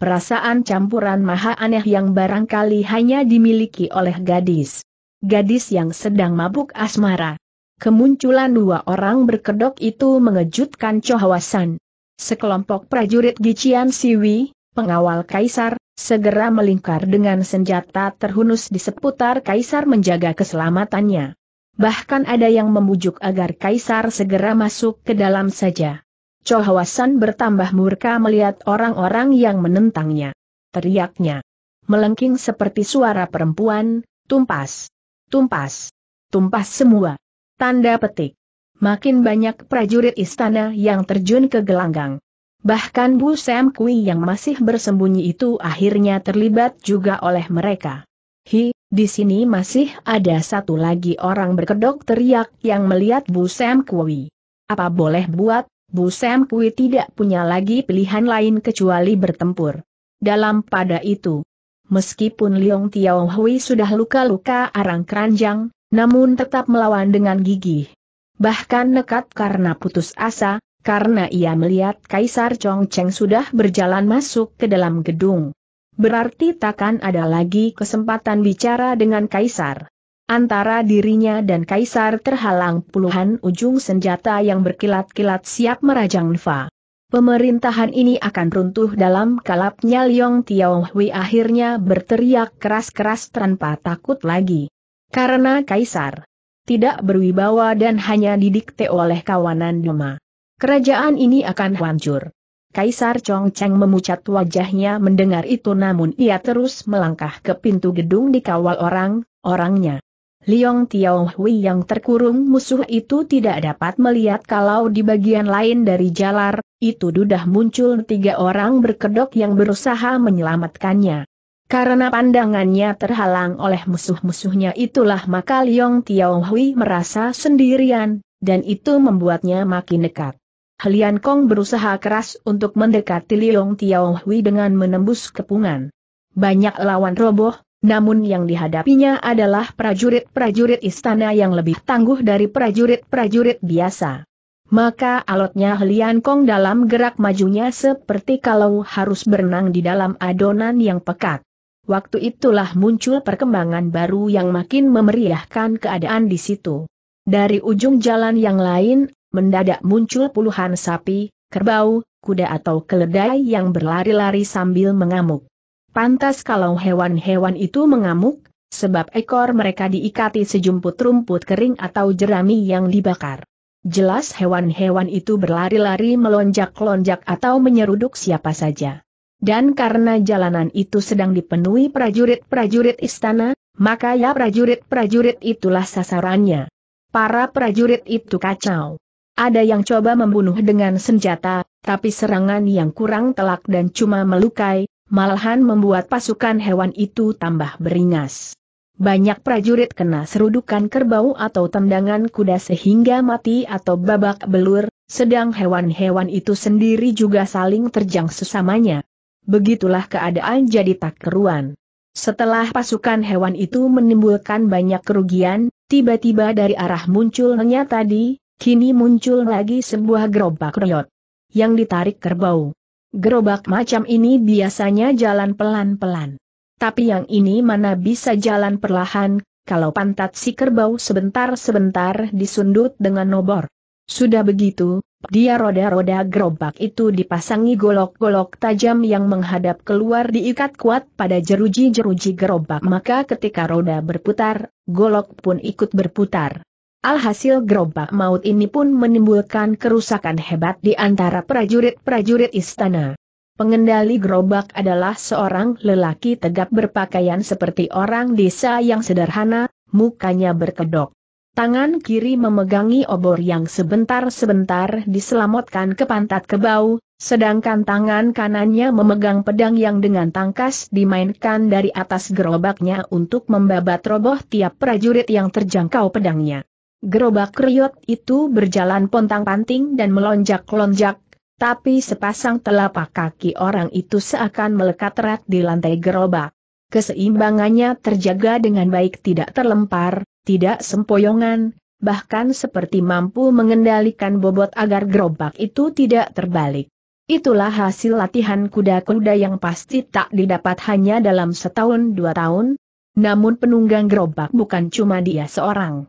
perasaan campuran maha aneh yang barangkali hanya dimiliki oleh gadis. Gadis yang sedang mabuk asmara. Kemunculan dua orang berkedok itu mengejutkan Chohawasan. Sekelompok prajurit Gician Siwi, pengawal kaisar, segera melingkar dengan senjata terhunus di seputar kaisar menjaga keselamatannya. Bahkan ada yang memujuk agar kaisar segera masuk ke dalam saja. Cho bertambah murka melihat orang-orang yang menentangnya. Teriaknya. Melengking seperti suara perempuan, tumpas, tumpas, tumpas semua. Tanda petik. Makin banyak prajurit istana yang terjun ke gelanggang. Bahkan Bu Sam Kui yang masih bersembunyi itu akhirnya terlibat juga oleh mereka. Hi, di sini masih ada satu lagi orang berkedok teriak yang melihat Bu Sam Kui. Apa boleh buat, Bu Sam Kui tidak punya lagi pilihan lain kecuali bertempur. Dalam pada itu, meskipun Liong Tiao Hui sudah luka-luka arang keranjang, namun tetap melawan dengan gigih. Bahkan nekat karena putus asa, karena ia melihat Kaisar Chong Cheng sudah berjalan masuk ke dalam gedung. Berarti takkan ada lagi kesempatan bicara dengan Kaisar. Antara dirinya dan Kaisar terhalang puluhan ujung senjata yang berkilat-kilat siap merajang Nfa. Pemerintahan ini akan runtuh dalam kalapnya Liong Hui akhirnya berteriak keras-keras tanpa takut lagi. Karena Kaisar tidak berwibawa dan hanya didikte oleh kawanan Duma. Kerajaan ini akan hancur. Kaisar Chong Cheng memucat wajahnya mendengar itu namun ia terus melangkah ke pintu gedung dikawal orang, orangnya. Liong Hui yang terkurung musuh itu tidak dapat melihat kalau di bagian lain dari jalar, itu sudah muncul tiga orang berkedok yang berusaha menyelamatkannya. Karena pandangannya terhalang oleh musuh-musuhnya itulah maka Liong Hui merasa sendirian, dan itu membuatnya makin dekat. Helian Kong berusaha keras untuk mendekati Liong Hui dengan menembus kepungan. Banyak lawan roboh, namun yang dihadapinya adalah prajurit-prajurit istana yang lebih tangguh dari prajurit-prajurit biasa. Maka alotnya Helian Kong dalam gerak majunya seperti kalau harus berenang di dalam adonan yang pekat. Waktu itulah muncul perkembangan baru yang makin memeriahkan keadaan di situ. Dari ujung jalan yang lain, mendadak muncul puluhan sapi, kerbau, kuda atau keledai yang berlari-lari sambil mengamuk. Pantas kalau hewan-hewan itu mengamuk, sebab ekor mereka diikati sejumput rumput kering atau jerami yang dibakar. Jelas hewan-hewan itu berlari-lari melonjak-lonjak atau menyeruduk siapa saja. Dan karena jalanan itu sedang dipenuhi prajurit-prajurit istana, maka ya prajurit-prajurit itulah sasarannya. Para prajurit itu kacau. Ada yang coba membunuh dengan senjata, tapi serangan yang kurang telak dan cuma melukai, malahan membuat pasukan hewan itu tambah beringas. Banyak prajurit kena serudukan kerbau atau tendangan kuda sehingga mati atau babak belur, sedang hewan-hewan itu sendiri juga saling terjang sesamanya. Begitulah keadaan jadi tak keruan. Setelah pasukan hewan itu menimbulkan banyak kerugian, tiba-tiba dari arah munculnya tadi, kini muncul lagi sebuah gerobak reyot yang ditarik kerbau. Gerobak macam ini biasanya jalan pelan-pelan. Tapi yang ini mana bisa jalan perlahan, kalau pantat si kerbau sebentar-sebentar disundut dengan nobor. Sudah begitu, dia roda-roda gerobak itu dipasangi golok-golok tajam yang menghadap keluar diikat kuat pada jeruji-jeruji gerobak. Maka ketika roda berputar, golok pun ikut berputar. Alhasil gerobak maut ini pun menimbulkan kerusakan hebat di antara prajurit-prajurit istana. Pengendali gerobak adalah seorang lelaki tegap berpakaian seperti orang desa yang sederhana, mukanya berkedok. Tangan kiri memegangi obor yang sebentar-sebentar diselamatkan ke pantat kebau, sedangkan tangan kanannya memegang pedang yang dengan tangkas dimainkan dari atas gerobaknya untuk membabat roboh tiap prajurit yang terjangkau pedangnya. Gerobak kriot itu berjalan pontang-panting dan melonjak-lonjak, tapi sepasang telapak kaki orang itu seakan melekat erat di lantai gerobak. Keseimbangannya terjaga dengan baik tidak terlempar, tidak sempoyongan, bahkan seperti mampu mengendalikan bobot agar gerobak itu tidak terbalik. Itulah hasil latihan kuda-kuda yang pasti tak didapat hanya dalam setahun dua tahun, namun penunggang gerobak bukan cuma dia seorang.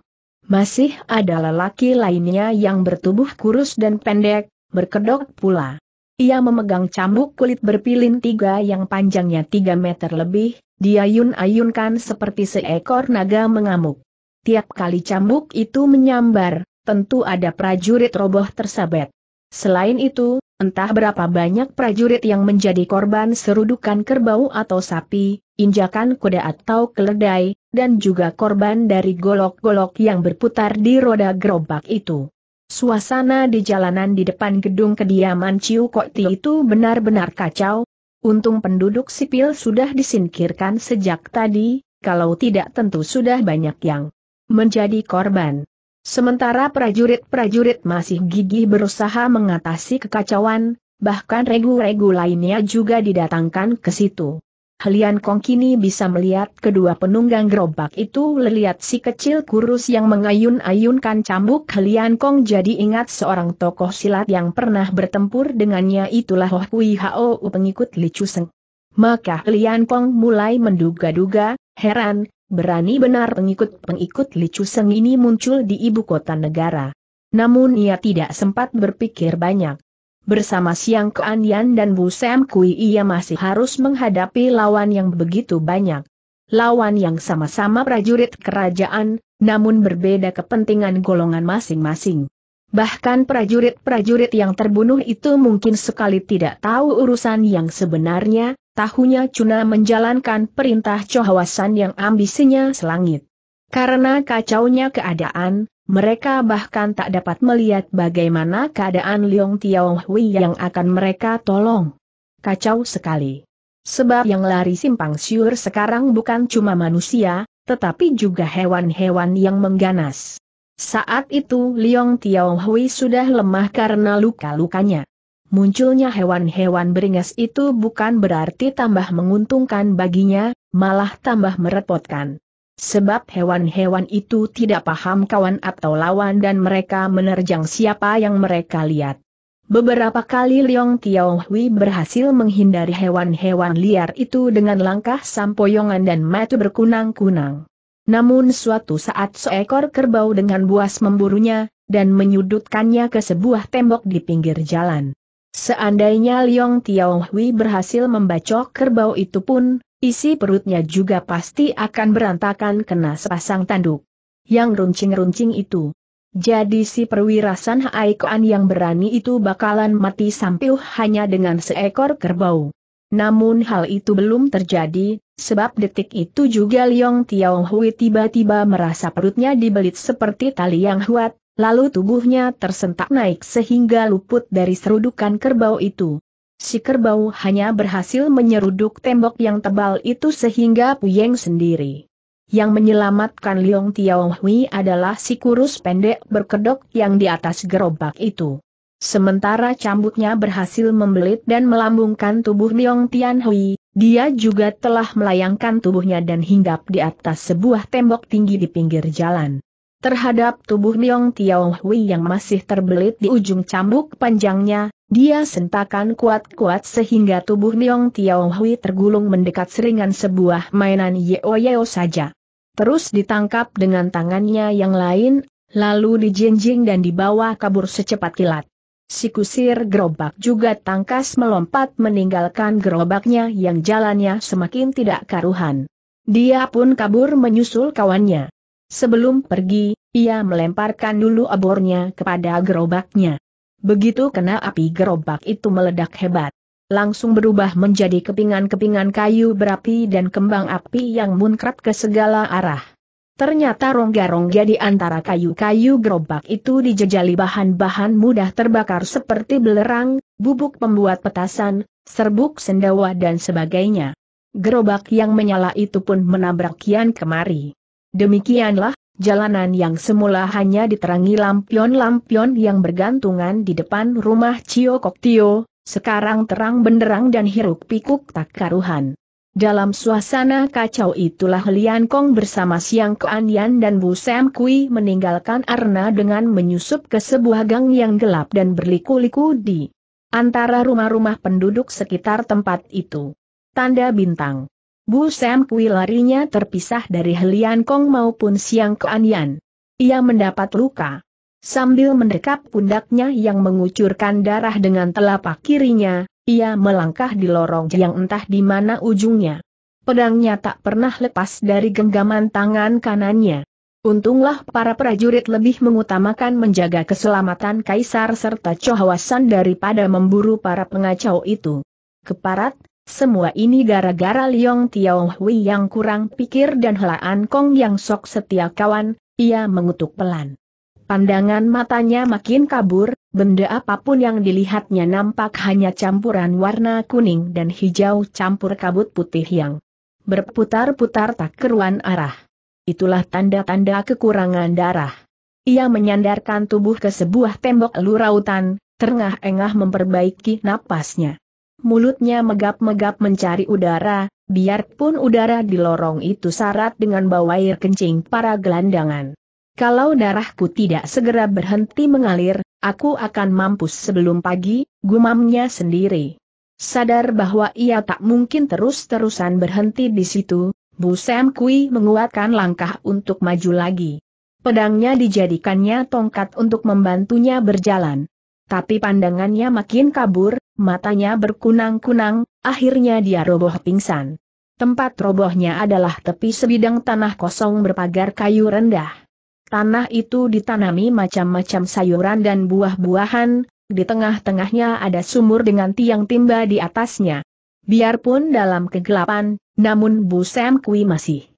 Masih ada lelaki lainnya yang bertubuh kurus dan pendek, berkedok pula. Ia memegang cambuk kulit berpilin tiga yang panjangnya tiga meter lebih, diayun-ayunkan seperti seekor naga mengamuk. Tiap kali cambuk itu menyambar, tentu ada prajurit roboh tersabet. Selain itu, entah berapa banyak prajurit yang menjadi korban serudukan kerbau atau sapi, injakan kuda atau keledai, dan juga korban dari golok-golok yang berputar di roda gerobak itu. Suasana di jalanan di depan gedung kediaman Ciu Kokti itu benar-benar kacau. Untung penduduk sipil sudah disingkirkan sejak tadi, kalau tidak tentu sudah banyak yang menjadi korban. Sementara prajurit-prajurit masih gigih berusaha mengatasi kekacauan, bahkan regu-regu lainnya juga didatangkan ke situ. Helian Kong kini bisa melihat kedua penunggang gerobak itu lelihat si kecil kurus yang mengayun-ayunkan cambuk Helian Kong jadi ingat seorang tokoh silat yang pernah bertempur dengannya itulah Hoh Kui Hao pengikut Li Chuseng. Maka Helian Kong mulai menduga-duga, heran, berani benar pengikut-pengikut Li Chuseng ini muncul di ibu kota negara. Namun ia tidak sempat berpikir banyak. Bersama Siang Keanian dan Bu Sam Kui ia masih harus menghadapi lawan yang begitu banyak. Lawan yang sama-sama prajurit kerajaan, namun berbeda kepentingan golongan masing-masing. Bahkan prajurit-prajurit yang terbunuh itu mungkin sekali tidak tahu urusan yang sebenarnya, tahunya Cuna menjalankan perintah Chohawasan yang ambisinya selangit. Karena kacaunya keadaan, mereka bahkan tak dapat melihat bagaimana keadaan Liong Tiao Hui yang akan mereka tolong. Kacau sekali. Sebab yang lari simpang siur sekarang bukan cuma manusia, tetapi juga hewan-hewan yang mengganas. Saat itu Liong Tiao Hui sudah lemah karena luka-lukanya. Munculnya hewan-hewan beringas itu bukan berarti tambah menguntungkan baginya, malah tambah merepotkan. Sebab hewan-hewan itu tidak paham kawan atau lawan dan mereka menerjang siapa yang mereka lihat. Beberapa kali Liong Tiaohui berhasil menghindari hewan-hewan liar itu dengan langkah sampoyongan dan mata berkunang-kunang. Namun suatu saat seekor kerbau dengan buas memburunya, dan menyudutkannya ke sebuah tembok di pinggir jalan. Seandainya Liong Tiaohui berhasil membacok kerbau itu pun, Isi perutnya juga pasti akan berantakan kena sepasang tanduk. Yang runcing-runcing itu. Jadi si perwira San Haikoan yang berani itu bakalan mati sampiuh hanya dengan seekor kerbau. Namun hal itu belum terjadi, sebab detik itu juga Liong Tiao Hui tiba-tiba merasa perutnya dibelit seperti tali yang kuat, lalu tubuhnya tersentak naik sehingga luput dari serudukan kerbau itu. Si kerbau hanya berhasil menyeruduk tembok yang tebal itu sehingga Puyeng sendiri. Yang menyelamatkan Liong Hui adalah si kurus pendek berkedok yang di atas gerobak itu. Sementara cambuknya berhasil membelit dan melambungkan tubuh Liong Tianhui, dia juga telah melayangkan tubuhnya dan hinggap di atas sebuah tembok tinggi di pinggir jalan. Terhadap tubuh Liong Tiao Hui yang masih terbelit di ujung cambuk panjangnya, dia sentakan kuat-kuat sehingga tubuh Liong Tiao Hui tergulung mendekat seringan sebuah mainan Yeo Yeo saja. Terus ditangkap dengan tangannya yang lain, lalu dijinjing dan dibawa kabur secepat kilat. Si kusir gerobak juga tangkas melompat meninggalkan gerobaknya yang jalannya semakin tidak karuhan. Dia pun kabur menyusul kawannya. Sebelum pergi, ia melemparkan dulu obornya kepada gerobaknya. Begitu kena api gerobak itu meledak hebat. Langsung berubah menjadi kepingan-kepingan kayu berapi dan kembang api yang munkrat ke segala arah. Ternyata rongga-rongga di antara kayu-kayu gerobak itu dijejali bahan-bahan mudah terbakar seperti belerang, bubuk pembuat petasan, serbuk sendawa dan sebagainya. Gerobak yang menyala itu pun menabrak kian kemari. Demikianlah, jalanan yang semula hanya diterangi lampion-lampion yang bergantungan di depan rumah Cio Kok Tio, sekarang terang benderang dan hiruk pikuk tak karuhan. Dalam suasana kacau itulah Lian Kong bersama Siang Kuan Yan dan Bu Sam Kui meninggalkan Arna dengan menyusup ke sebuah gang yang gelap dan berliku-liku di antara rumah-rumah penduduk sekitar tempat itu. Tanda bintang Bu Sam Kui larinya terpisah dari Helian Kong maupun Siang Keanyan. Ia mendapat luka. Sambil mendekap pundaknya yang mengucurkan darah dengan telapak kirinya, ia melangkah di lorong yang entah di mana ujungnya. Pedangnya tak pernah lepas dari genggaman tangan kanannya. Untunglah para prajurit lebih mengutamakan menjaga keselamatan kaisar serta cohawasan daripada memburu para pengacau itu. Keparat, semua ini gara-gara Liong Tiao Hui yang kurang pikir dan Helaan Kong yang sok setia kawan, ia mengutuk pelan. Pandangan matanya makin kabur, benda apapun yang dilihatnya nampak hanya campuran warna kuning dan hijau campur kabut putih yang berputar-putar tak keruan arah. Itulah tanda-tanda kekurangan darah. Ia menyandarkan tubuh ke sebuah tembok lurautan, terengah-engah memperbaiki napasnya mulutnya megap-megap mencari udara, biarpun udara di lorong itu sarat dengan bau air kencing para gelandangan. Kalau darahku tidak segera berhenti mengalir, aku akan mampus sebelum pagi, gumamnya sendiri. Sadar bahwa ia tak mungkin terus-terusan berhenti di situ, Bu Sam Kui menguatkan langkah untuk maju lagi. Pedangnya dijadikannya tongkat untuk membantunya berjalan. Tapi pandangannya makin kabur, matanya berkunang-kunang, akhirnya dia roboh pingsan. Tempat robohnya adalah tepi sebidang tanah kosong berpagar kayu rendah. Tanah itu ditanami macam-macam sayuran dan buah-buahan, di tengah-tengahnya ada sumur dengan tiang timba di atasnya. Biarpun dalam kegelapan, namun Bu Sam Kui masih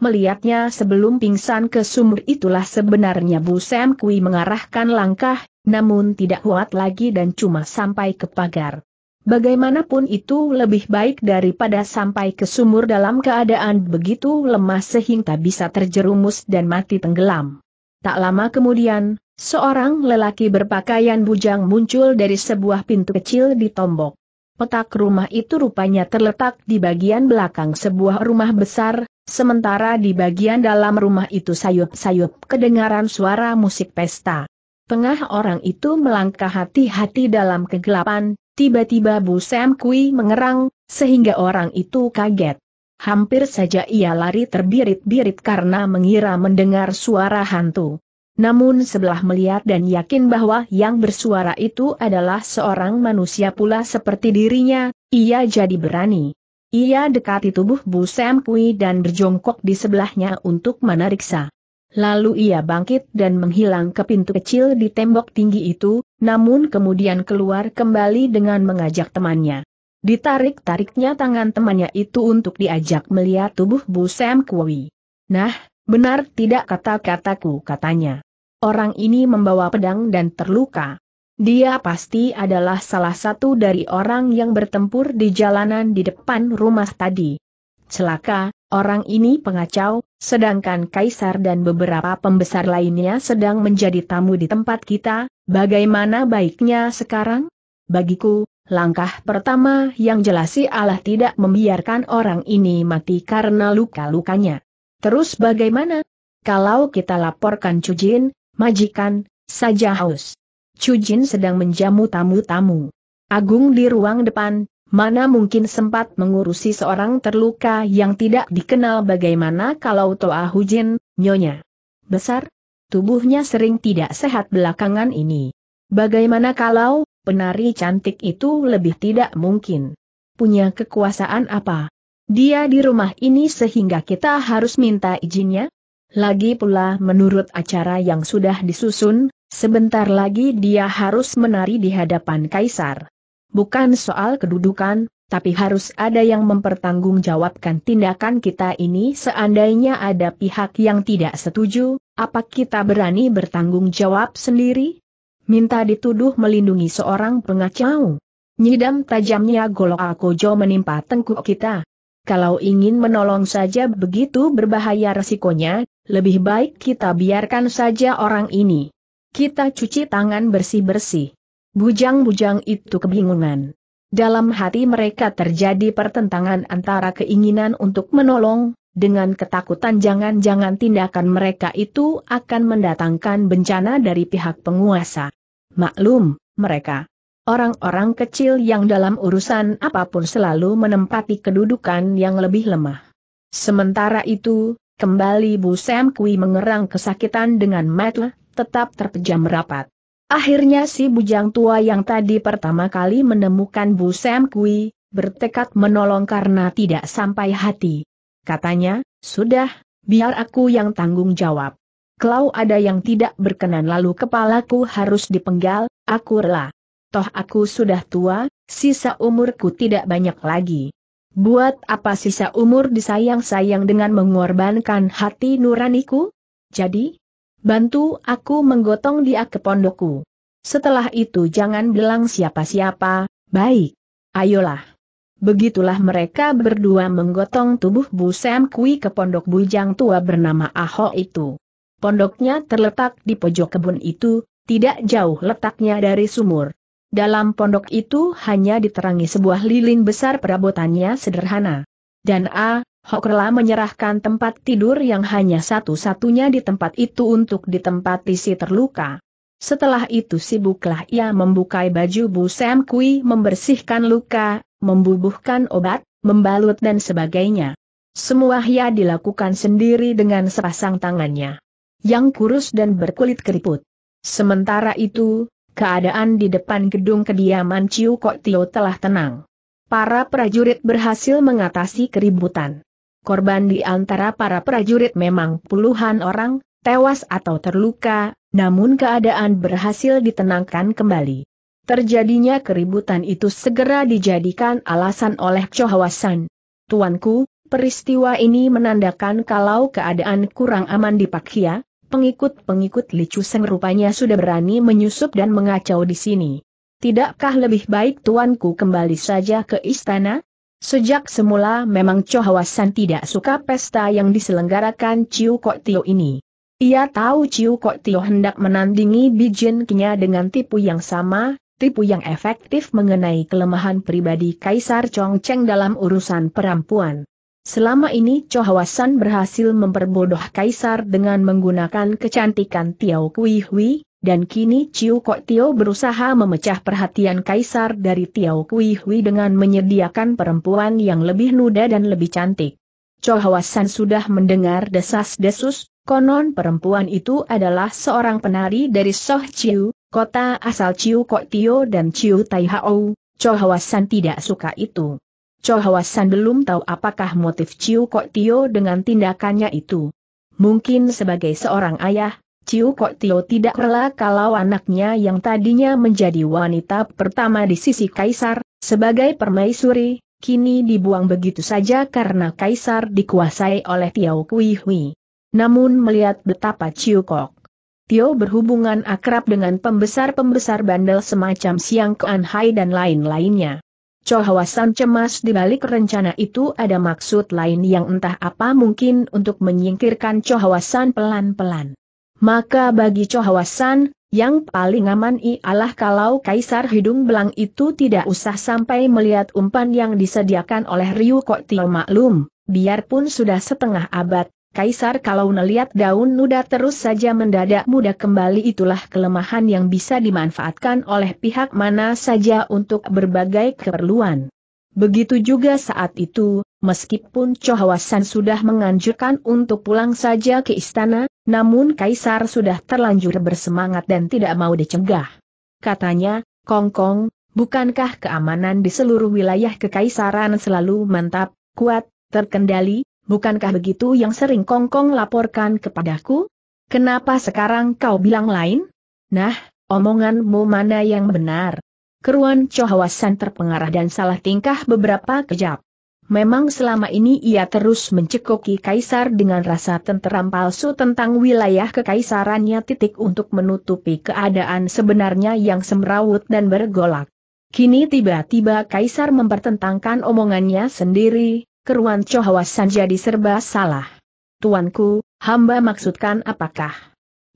Melihatnya sebelum pingsan ke sumur itulah sebenarnya Bu Sam Kui mengarahkan langkah, namun tidak kuat lagi dan cuma sampai ke pagar. Bagaimanapun itu lebih baik daripada sampai ke sumur dalam keadaan begitu lemah sehingga bisa terjerumus dan mati tenggelam. Tak lama kemudian, seorang lelaki berpakaian bujang muncul dari sebuah pintu kecil di tombok. Petak rumah itu rupanya terletak di bagian belakang sebuah rumah besar, sementara di bagian dalam rumah itu sayup-sayup kedengaran suara musik pesta. Tengah orang itu melangkah hati-hati dalam kegelapan, tiba-tiba Bu Sam Kui mengerang, sehingga orang itu kaget. Hampir saja ia lari terbirit-birit karena mengira mendengar suara hantu. Namun sebelah melihat dan yakin bahwa yang bersuara itu adalah seorang manusia pula seperti dirinya, ia jadi berani. Ia dekati tubuh Bu Sam Kui dan berjongkok di sebelahnya untuk menariksa. Lalu ia bangkit dan menghilang ke pintu kecil di tembok tinggi itu, namun kemudian keluar kembali dengan mengajak temannya. Ditarik-tariknya tangan temannya itu untuk diajak melihat tubuh Bu Sam Kui. Nah, Benar tidak kata-kataku katanya. Orang ini membawa pedang dan terluka. Dia pasti adalah salah satu dari orang yang bertempur di jalanan di depan rumah tadi. Celaka, orang ini pengacau, sedangkan kaisar dan beberapa pembesar lainnya sedang menjadi tamu di tempat kita, bagaimana baiknya sekarang? Bagiku, langkah pertama yang jelas Allah tidak membiarkan orang ini mati karena luka-lukanya. Terus bagaimana? Kalau kita laporkan Cujin, majikan, saja haus. Cujin sedang menjamu tamu-tamu. Agung di ruang depan, mana mungkin sempat mengurusi seorang terluka yang tidak dikenal bagaimana kalau Toa Hujin, nyonya. Besar? Tubuhnya sering tidak sehat belakangan ini. Bagaimana kalau, penari cantik itu lebih tidak mungkin. Punya kekuasaan apa? Dia di rumah ini sehingga kita harus minta izinnya? Lagi pula menurut acara yang sudah disusun, sebentar lagi dia harus menari di hadapan kaisar. Bukan soal kedudukan, tapi harus ada yang mempertanggungjawabkan tindakan kita ini seandainya ada pihak yang tidak setuju, apa kita berani bertanggung jawab sendiri? Minta dituduh melindungi seorang pengacau. Nyidam tajamnya golok Akojo menimpa tengkuk kita. Kalau ingin menolong saja begitu berbahaya resikonya, lebih baik kita biarkan saja orang ini. Kita cuci tangan bersih-bersih. Bujang-bujang itu kebingungan. Dalam hati mereka terjadi pertentangan antara keinginan untuk menolong, dengan ketakutan jangan-jangan tindakan mereka itu akan mendatangkan bencana dari pihak penguasa. Maklum, mereka Orang-orang kecil yang dalam urusan apapun selalu menempati kedudukan yang lebih lemah. Sementara itu, kembali Bu Sam Kui mengerang kesakitan dengan metu, tetap terpejam rapat. Akhirnya si bujang tua yang tadi pertama kali menemukan Bu Sam Kui, bertekad menolong karena tidak sampai hati. Katanya, sudah, biar aku yang tanggung jawab. Kalau ada yang tidak berkenan lalu kepalaku harus dipenggal, aku rela toh aku sudah tua, sisa umurku tidak banyak lagi. Buat apa sisa umur disayang-sayang dengan mengorbankan hati nuraniku? Jadi, bantu aku menggotong dia ke pondokku. Setelah itu jangan bilang siapa-siapa, baik. Ayolah. Begitulah mereka berdua menggotong tubuh Bu Sam Kui ke pondok bujang tua bernama Aho itu. Pondoknya terletak di pojok kebun itu, tidak jauh letaknya dari sumur. Dalam pondok itu hanya diterangi sebuah lilin besar perabotannya sederhana. Dan A. Hokrela menyerahkan tempat tidur yang hanya satu-satunya di tempat itu untuk ditempati si terluka. Setelah itu sibuklah ia membukai baju Bu Sam Kui membersihkan luka, membubuhkan obat, membalut dan sebagainya. Semua ia dilakukan sendiri dengan sepasang tangannya. Yang kurus dan berkulit keriput. Sementara itu, Keadaan di depan gedung kediaman Ciu Kok Tio telah tenang. Para prajurit berhasil mengatasi keributan. Korban di antara para prajurit memang puluhan orang, tewas atau terluka, namun keadaan berhasil ditenangkan kembali. Terjadinya keributan itu segera dijadikan alasan oleh Chohawasan. Tuanku, peristiwa ini menandakan kalau keadaan kurang aman di Pakia, Pengikut-pengikut Licu Seng rupanya sudah berani menyusup dan mengacau di sini. Tidakkah lebih baik tuanku kembali saja ke istana? Sejak semula memang Chohawasan tidak suka pesta yang diselenggarakan Ciu Kok Tio ini. Ia tahu Ciu Kok Tio hendak menandingi Bijin Kinya dengan tipu yang sama, tipu yang efektif mengenai kelemahan pribadi Kaisar Chong Cheng dalam urusan perempuan. Selama ini Chohawasan berhasil memperbodoh Kaisar dengan menggunakan kecantikan Tiao Kui Hui, dan kini Chiu Kok Tio berusaha memecah perhatian Kaisar dari Tiao Kui Hui dengan menyediakan perempuan yang lebih muda dan lebih cantik. Chohawasan sudah mendengar desas-desus, konon perempuan itu adalah seorang penari dari Soh Chiu, kota asal Chiu Kok Tio dan Chiu Tai Hao, Chohawasan tidak suka itu. Chohawasan belum tahu apakah motif Ciu Kok Tio dengan tindakannya itu. Mungkin sebagai seorang ayah, Ciu Kok Tio tidak rela kalau anaknya yang tadinya menjadi wanita pertama di sisi kaisar, sebagai permaisuri, kini dibuang begitu saja karena kaisar dikuasai oleh Tiao Kui Hui. Namun melihat betapa Ciu Kok Tio berhubungan akrab dengan pembesar-pembesar bandel semacam Siang Kuan Hai dan lain-lainnya. Cohawasan cemas di balik rencana itu ada maksud lain yang entah apa mungkin untuk menyingkirkan Cho pelan-pelan. Maka bagi cohawasan yang paling aman ialah kalau Kaisar Hidung Belang itu tidak usah sampai melihat umpan yang disediakan oleh Ryu Kok Tio maklum, biarpun sudah setengah abad, Kaisar kalau melihat daun nuda terus saja mendadak muda kembali itulah kelemahan yang bisa dimanfaatkan oleh pihak mana saja untuk berbagai keperluan. Begitu juga saat itu, meskipun Chohawasan sudah menganjurkan untuk pulang saja ke istana, namun Kaisar sudah terlanjur bersemangat dan tidak mau dicegah. Katanya, Kongkong, -kong, bukankah keamanan di seluruh wilayah kekaisaran selalu mantap, kuat, terkendali, bukankah begitu yang sering Kongkong laporkan kepadaku? Kenapa sekarang kau bilang lain? Nah, omonganmu mana yang benar? Keruan Chohawasan terpengaruh dan salah tingkah beberapa kejap. Memang selama ini ia terus mencekoki kaisar dengan rasa tenteram palsu tentang wilayah kekaisarannya titik untuk menutupi keadaan sebenarnya yang semrawut dan bergolak. Kini tiba-tiba kaisar mempertentangkan omongannya sendiri, keruan cohawasan jadi serba salah. Tuanku, hamba maksudkan apakah?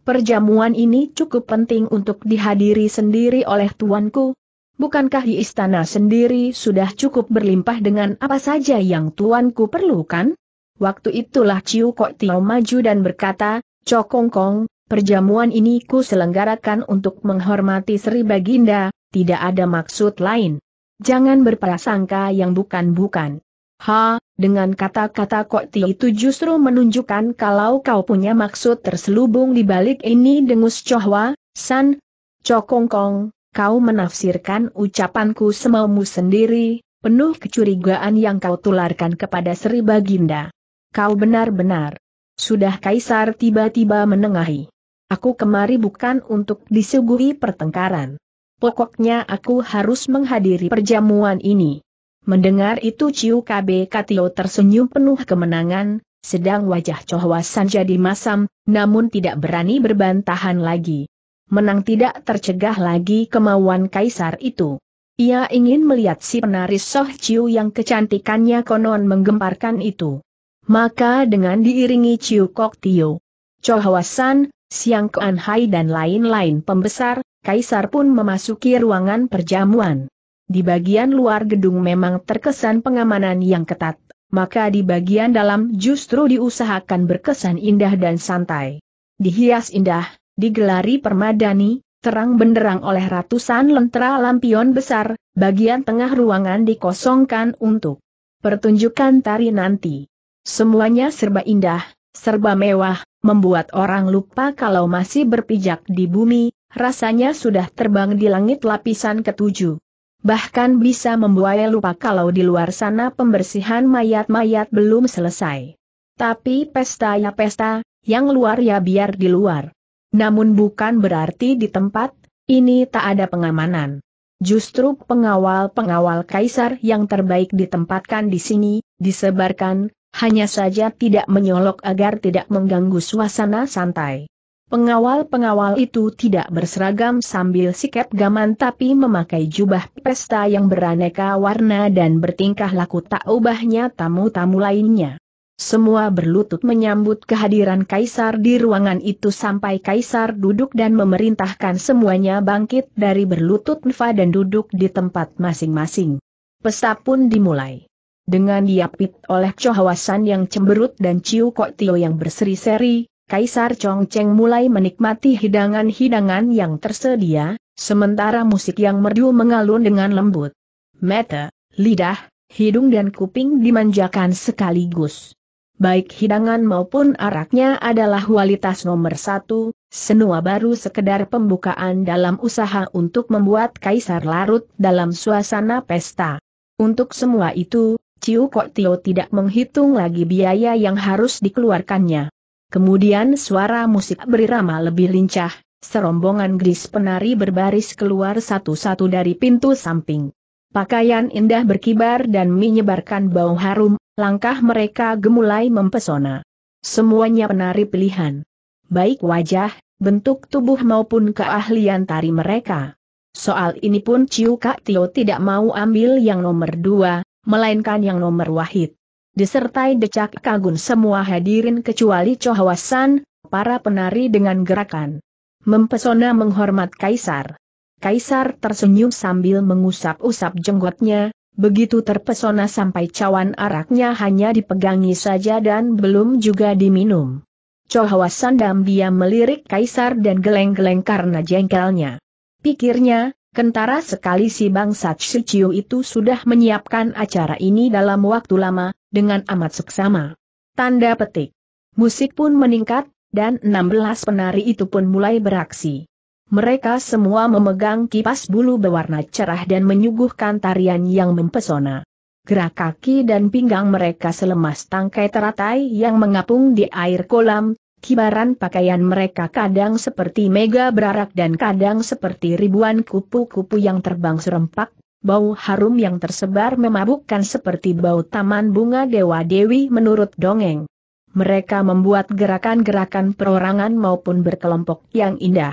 Perjamuan ini cukup penting untuk dihadiri sendiri oleh tuanku. Bukankah di istana sendiri sudah cukup berlimpah dengan apa saja yang tuanku perlukan? Waktu itulah Ciu Kok Tio maju dan berkata, Cokong Kong, perjamuan ini ku selenggarakan untuk menghormati Sri Baginda, tidak ada maksud lain. Jangan berprasangka yang bukan-bukan. Ha, dengan kata-kata Koti itu justru menunjukkan kalau kau punya maksud terselubung di balik ini dengus cohwa, San, Cokongkong, kau menafsirkan ucapanku semaumu sendiri, penuh kecurigaan yang kau tularkan kepada Sri Baginda. Kau benar-benar. Sudah Kaisar tiba-tiba menengahi. Aku kemari bukan untuk disuguhi pertengkaran. Pokoknya aku harus menghadiri perjamuan ini. Mendengar itu Ciu KB Katio tersenyum penuh kemenangan, sedang wajah Cohwasan jadi masam, namun tidak berani berbantahan lagi. Menang tidak tercegah lagi kemauan kaisar itu. Ia ingin melihat si penari Soh Ciu yang kecantikannya konon menggemparkan itu. Maka dengan diiringi Ciu Kok Tio, Cohwasan, Siang Kuan Hai dan lain-lain pembesar, kaisar pun memasuki ruangan perjamuan. Di bagian luar gedung memang terkesan pengamanan yang ketat, maka di bagian dalam justru diusahakan berkesan indah dan santai. Dihias indah, digelari permadani, terang benderang oleh ratusan lentera lampion besar, bagian tengah ruangan dikosongkan untuk pertunjukan tari nanti. Semuanya serba indah, serba mewah, membuat orang lupa kalau masih berpijak di bumi, rasanya sudah terbang di langit lapisan ketujuh bahkan bisa membuai lupa kalau di luar sana pembersihan mayat-mayat belum selesai. Tapi pesta ya pesta, yang luar ya biar di luar. Namun bukan berarti di tempat, ini tak ada pengamanan. Justru pengawal-pengawal kaisar yang terbaik ditempatkan di sini, disebarkan, hanya saja tidak menyolok agar tidak mengganggu suasana santai. Pengawal-pengawal itu tidak berseragam sambil sikap gaman tapi memakai jubah pesta yang beraneka warna dan bertingkah laku tak ubahnya tamu-tamu lainnya. Semua berlutut menyambut kehadiran Kaisar di ruangan itu sampai Kaisar duduk dan memerintahkan semuanya bangkit dari berlutut nfa dan duduk di tempat masing-masing. Pesta pun dimulai. Dengan diapit oleh Chohwasan yang cemberut dan ciu kok tio yang berseri-seri, Kaisar Chongcheng mulai menikmati hidangan-hidangan yang tersedia, sementara musik yang merdu mengalun dengan lembut. Mata, lidah, hidung dan kuping dimanjakan sekaligus. Baik hidangan maupun araknya adalah kualitas nomor satu, senua baru sekedar pembukaan dalam usaha untuk membuat kaisar larut dalam suasana pesta. Untuk semua itu, Ciu Kok Tio tidak menghitung lagi biaya yang harus dikeluarkannya. Kemudian suara musik berirama lebih lincah, serombongan gris penari berbaris keluar satu-satu dari pintu samping. Pakaian indah berkibar dan menyebarkan bau harum, langkah mereka gemulai mempesona. Semuanya penari pilihan. Baik wajah, bentuk tubuh maupun keahlian tari mereka. Soal ini pun Ciu Kak Tio tidak mau ambil yang nomor dua, melainkan yang nomor wahid disertai decak kagum semua hadirin kecuali Chohwasan, para penari dengan gerakan. Mempesona menghormat Kaisar. Kaisar tersenyum sambil mengusap-usap jenggotnya, begitu terpesona sampai cawan araknya hanya dipegangi saja dan belum juga diminum. Cohawasan diam dia melirik Kaisar dan geleng-geleng karena jengkelnya. Pikirnya, Kentara sekali si bangsa Chuchiu itu sudah menyiapkan acara ini dalam waktu lama, dengan amat seksama. Tanda petik. Musik pun meningkat, dan 16 penari itu pun mulai beraksi. Mereka semua memegang kipas bulu berwarna cerah dan menyuguhkan tarian yang mempesona. Gerak kaki dan pinggang mereka selemas tangkai teratai yang mengapung di air kolam, kibaran pakaian mereka kadang seperti mega berarak dan kadang seperti ribuan kupu-kupu yang terbang serempak, bau harum yang tersebar memabukkan seperti bau taman bunga Dewa Dewi menurut dongeng. Mereka membuat gerakan-gerakan perorangan maupun berkelompok yang indah.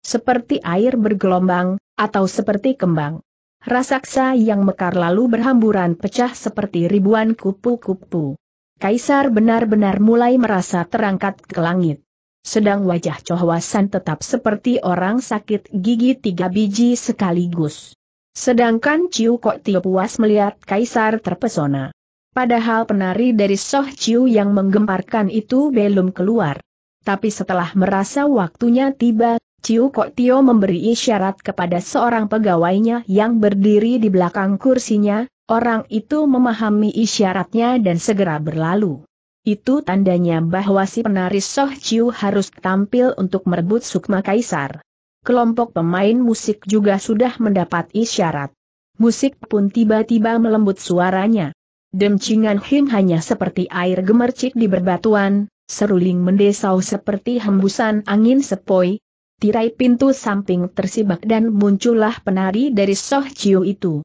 Seperti air bergelombang, atau seperti kembang. Rasaksa yang mekar lalu berhamburan pecah seperti ribuan kupu-kupu. Kaisar benar-benar mulai merasa terangkat ke langit. Sedang wajah Cohwasan tetap seperti orang sakit gigi tiga biji sekaligus. Sedangkan Ciu Kok Tio puas melihat Kaisar terpesona. Padahal penari dari Soh Ciu yang menggemparkan itu belum keluar. Tapi setelah merasa waktunya tiba, Ciu Kok Tio memberi isyarat kepada seorang pegawainya yang berdiri di belakang kursinya, Orang itu memahami isyaratnya dan segera berlalu. Itu tandanya bahwa si penari Soh Chiu harus tampil untuk merebut Sukma Kaisar. Kelompok pemain musik juga sudah mendapat isyarat. Musik pun tiba-tiba melembut suaranya. Demcingan Him hanya seperti air gemercik di berbatuan, seruling mendesau seperti hembusan angin sepoi. Tirai pintu samping tersibak dan muncullah penari dari Soh Chiu itu.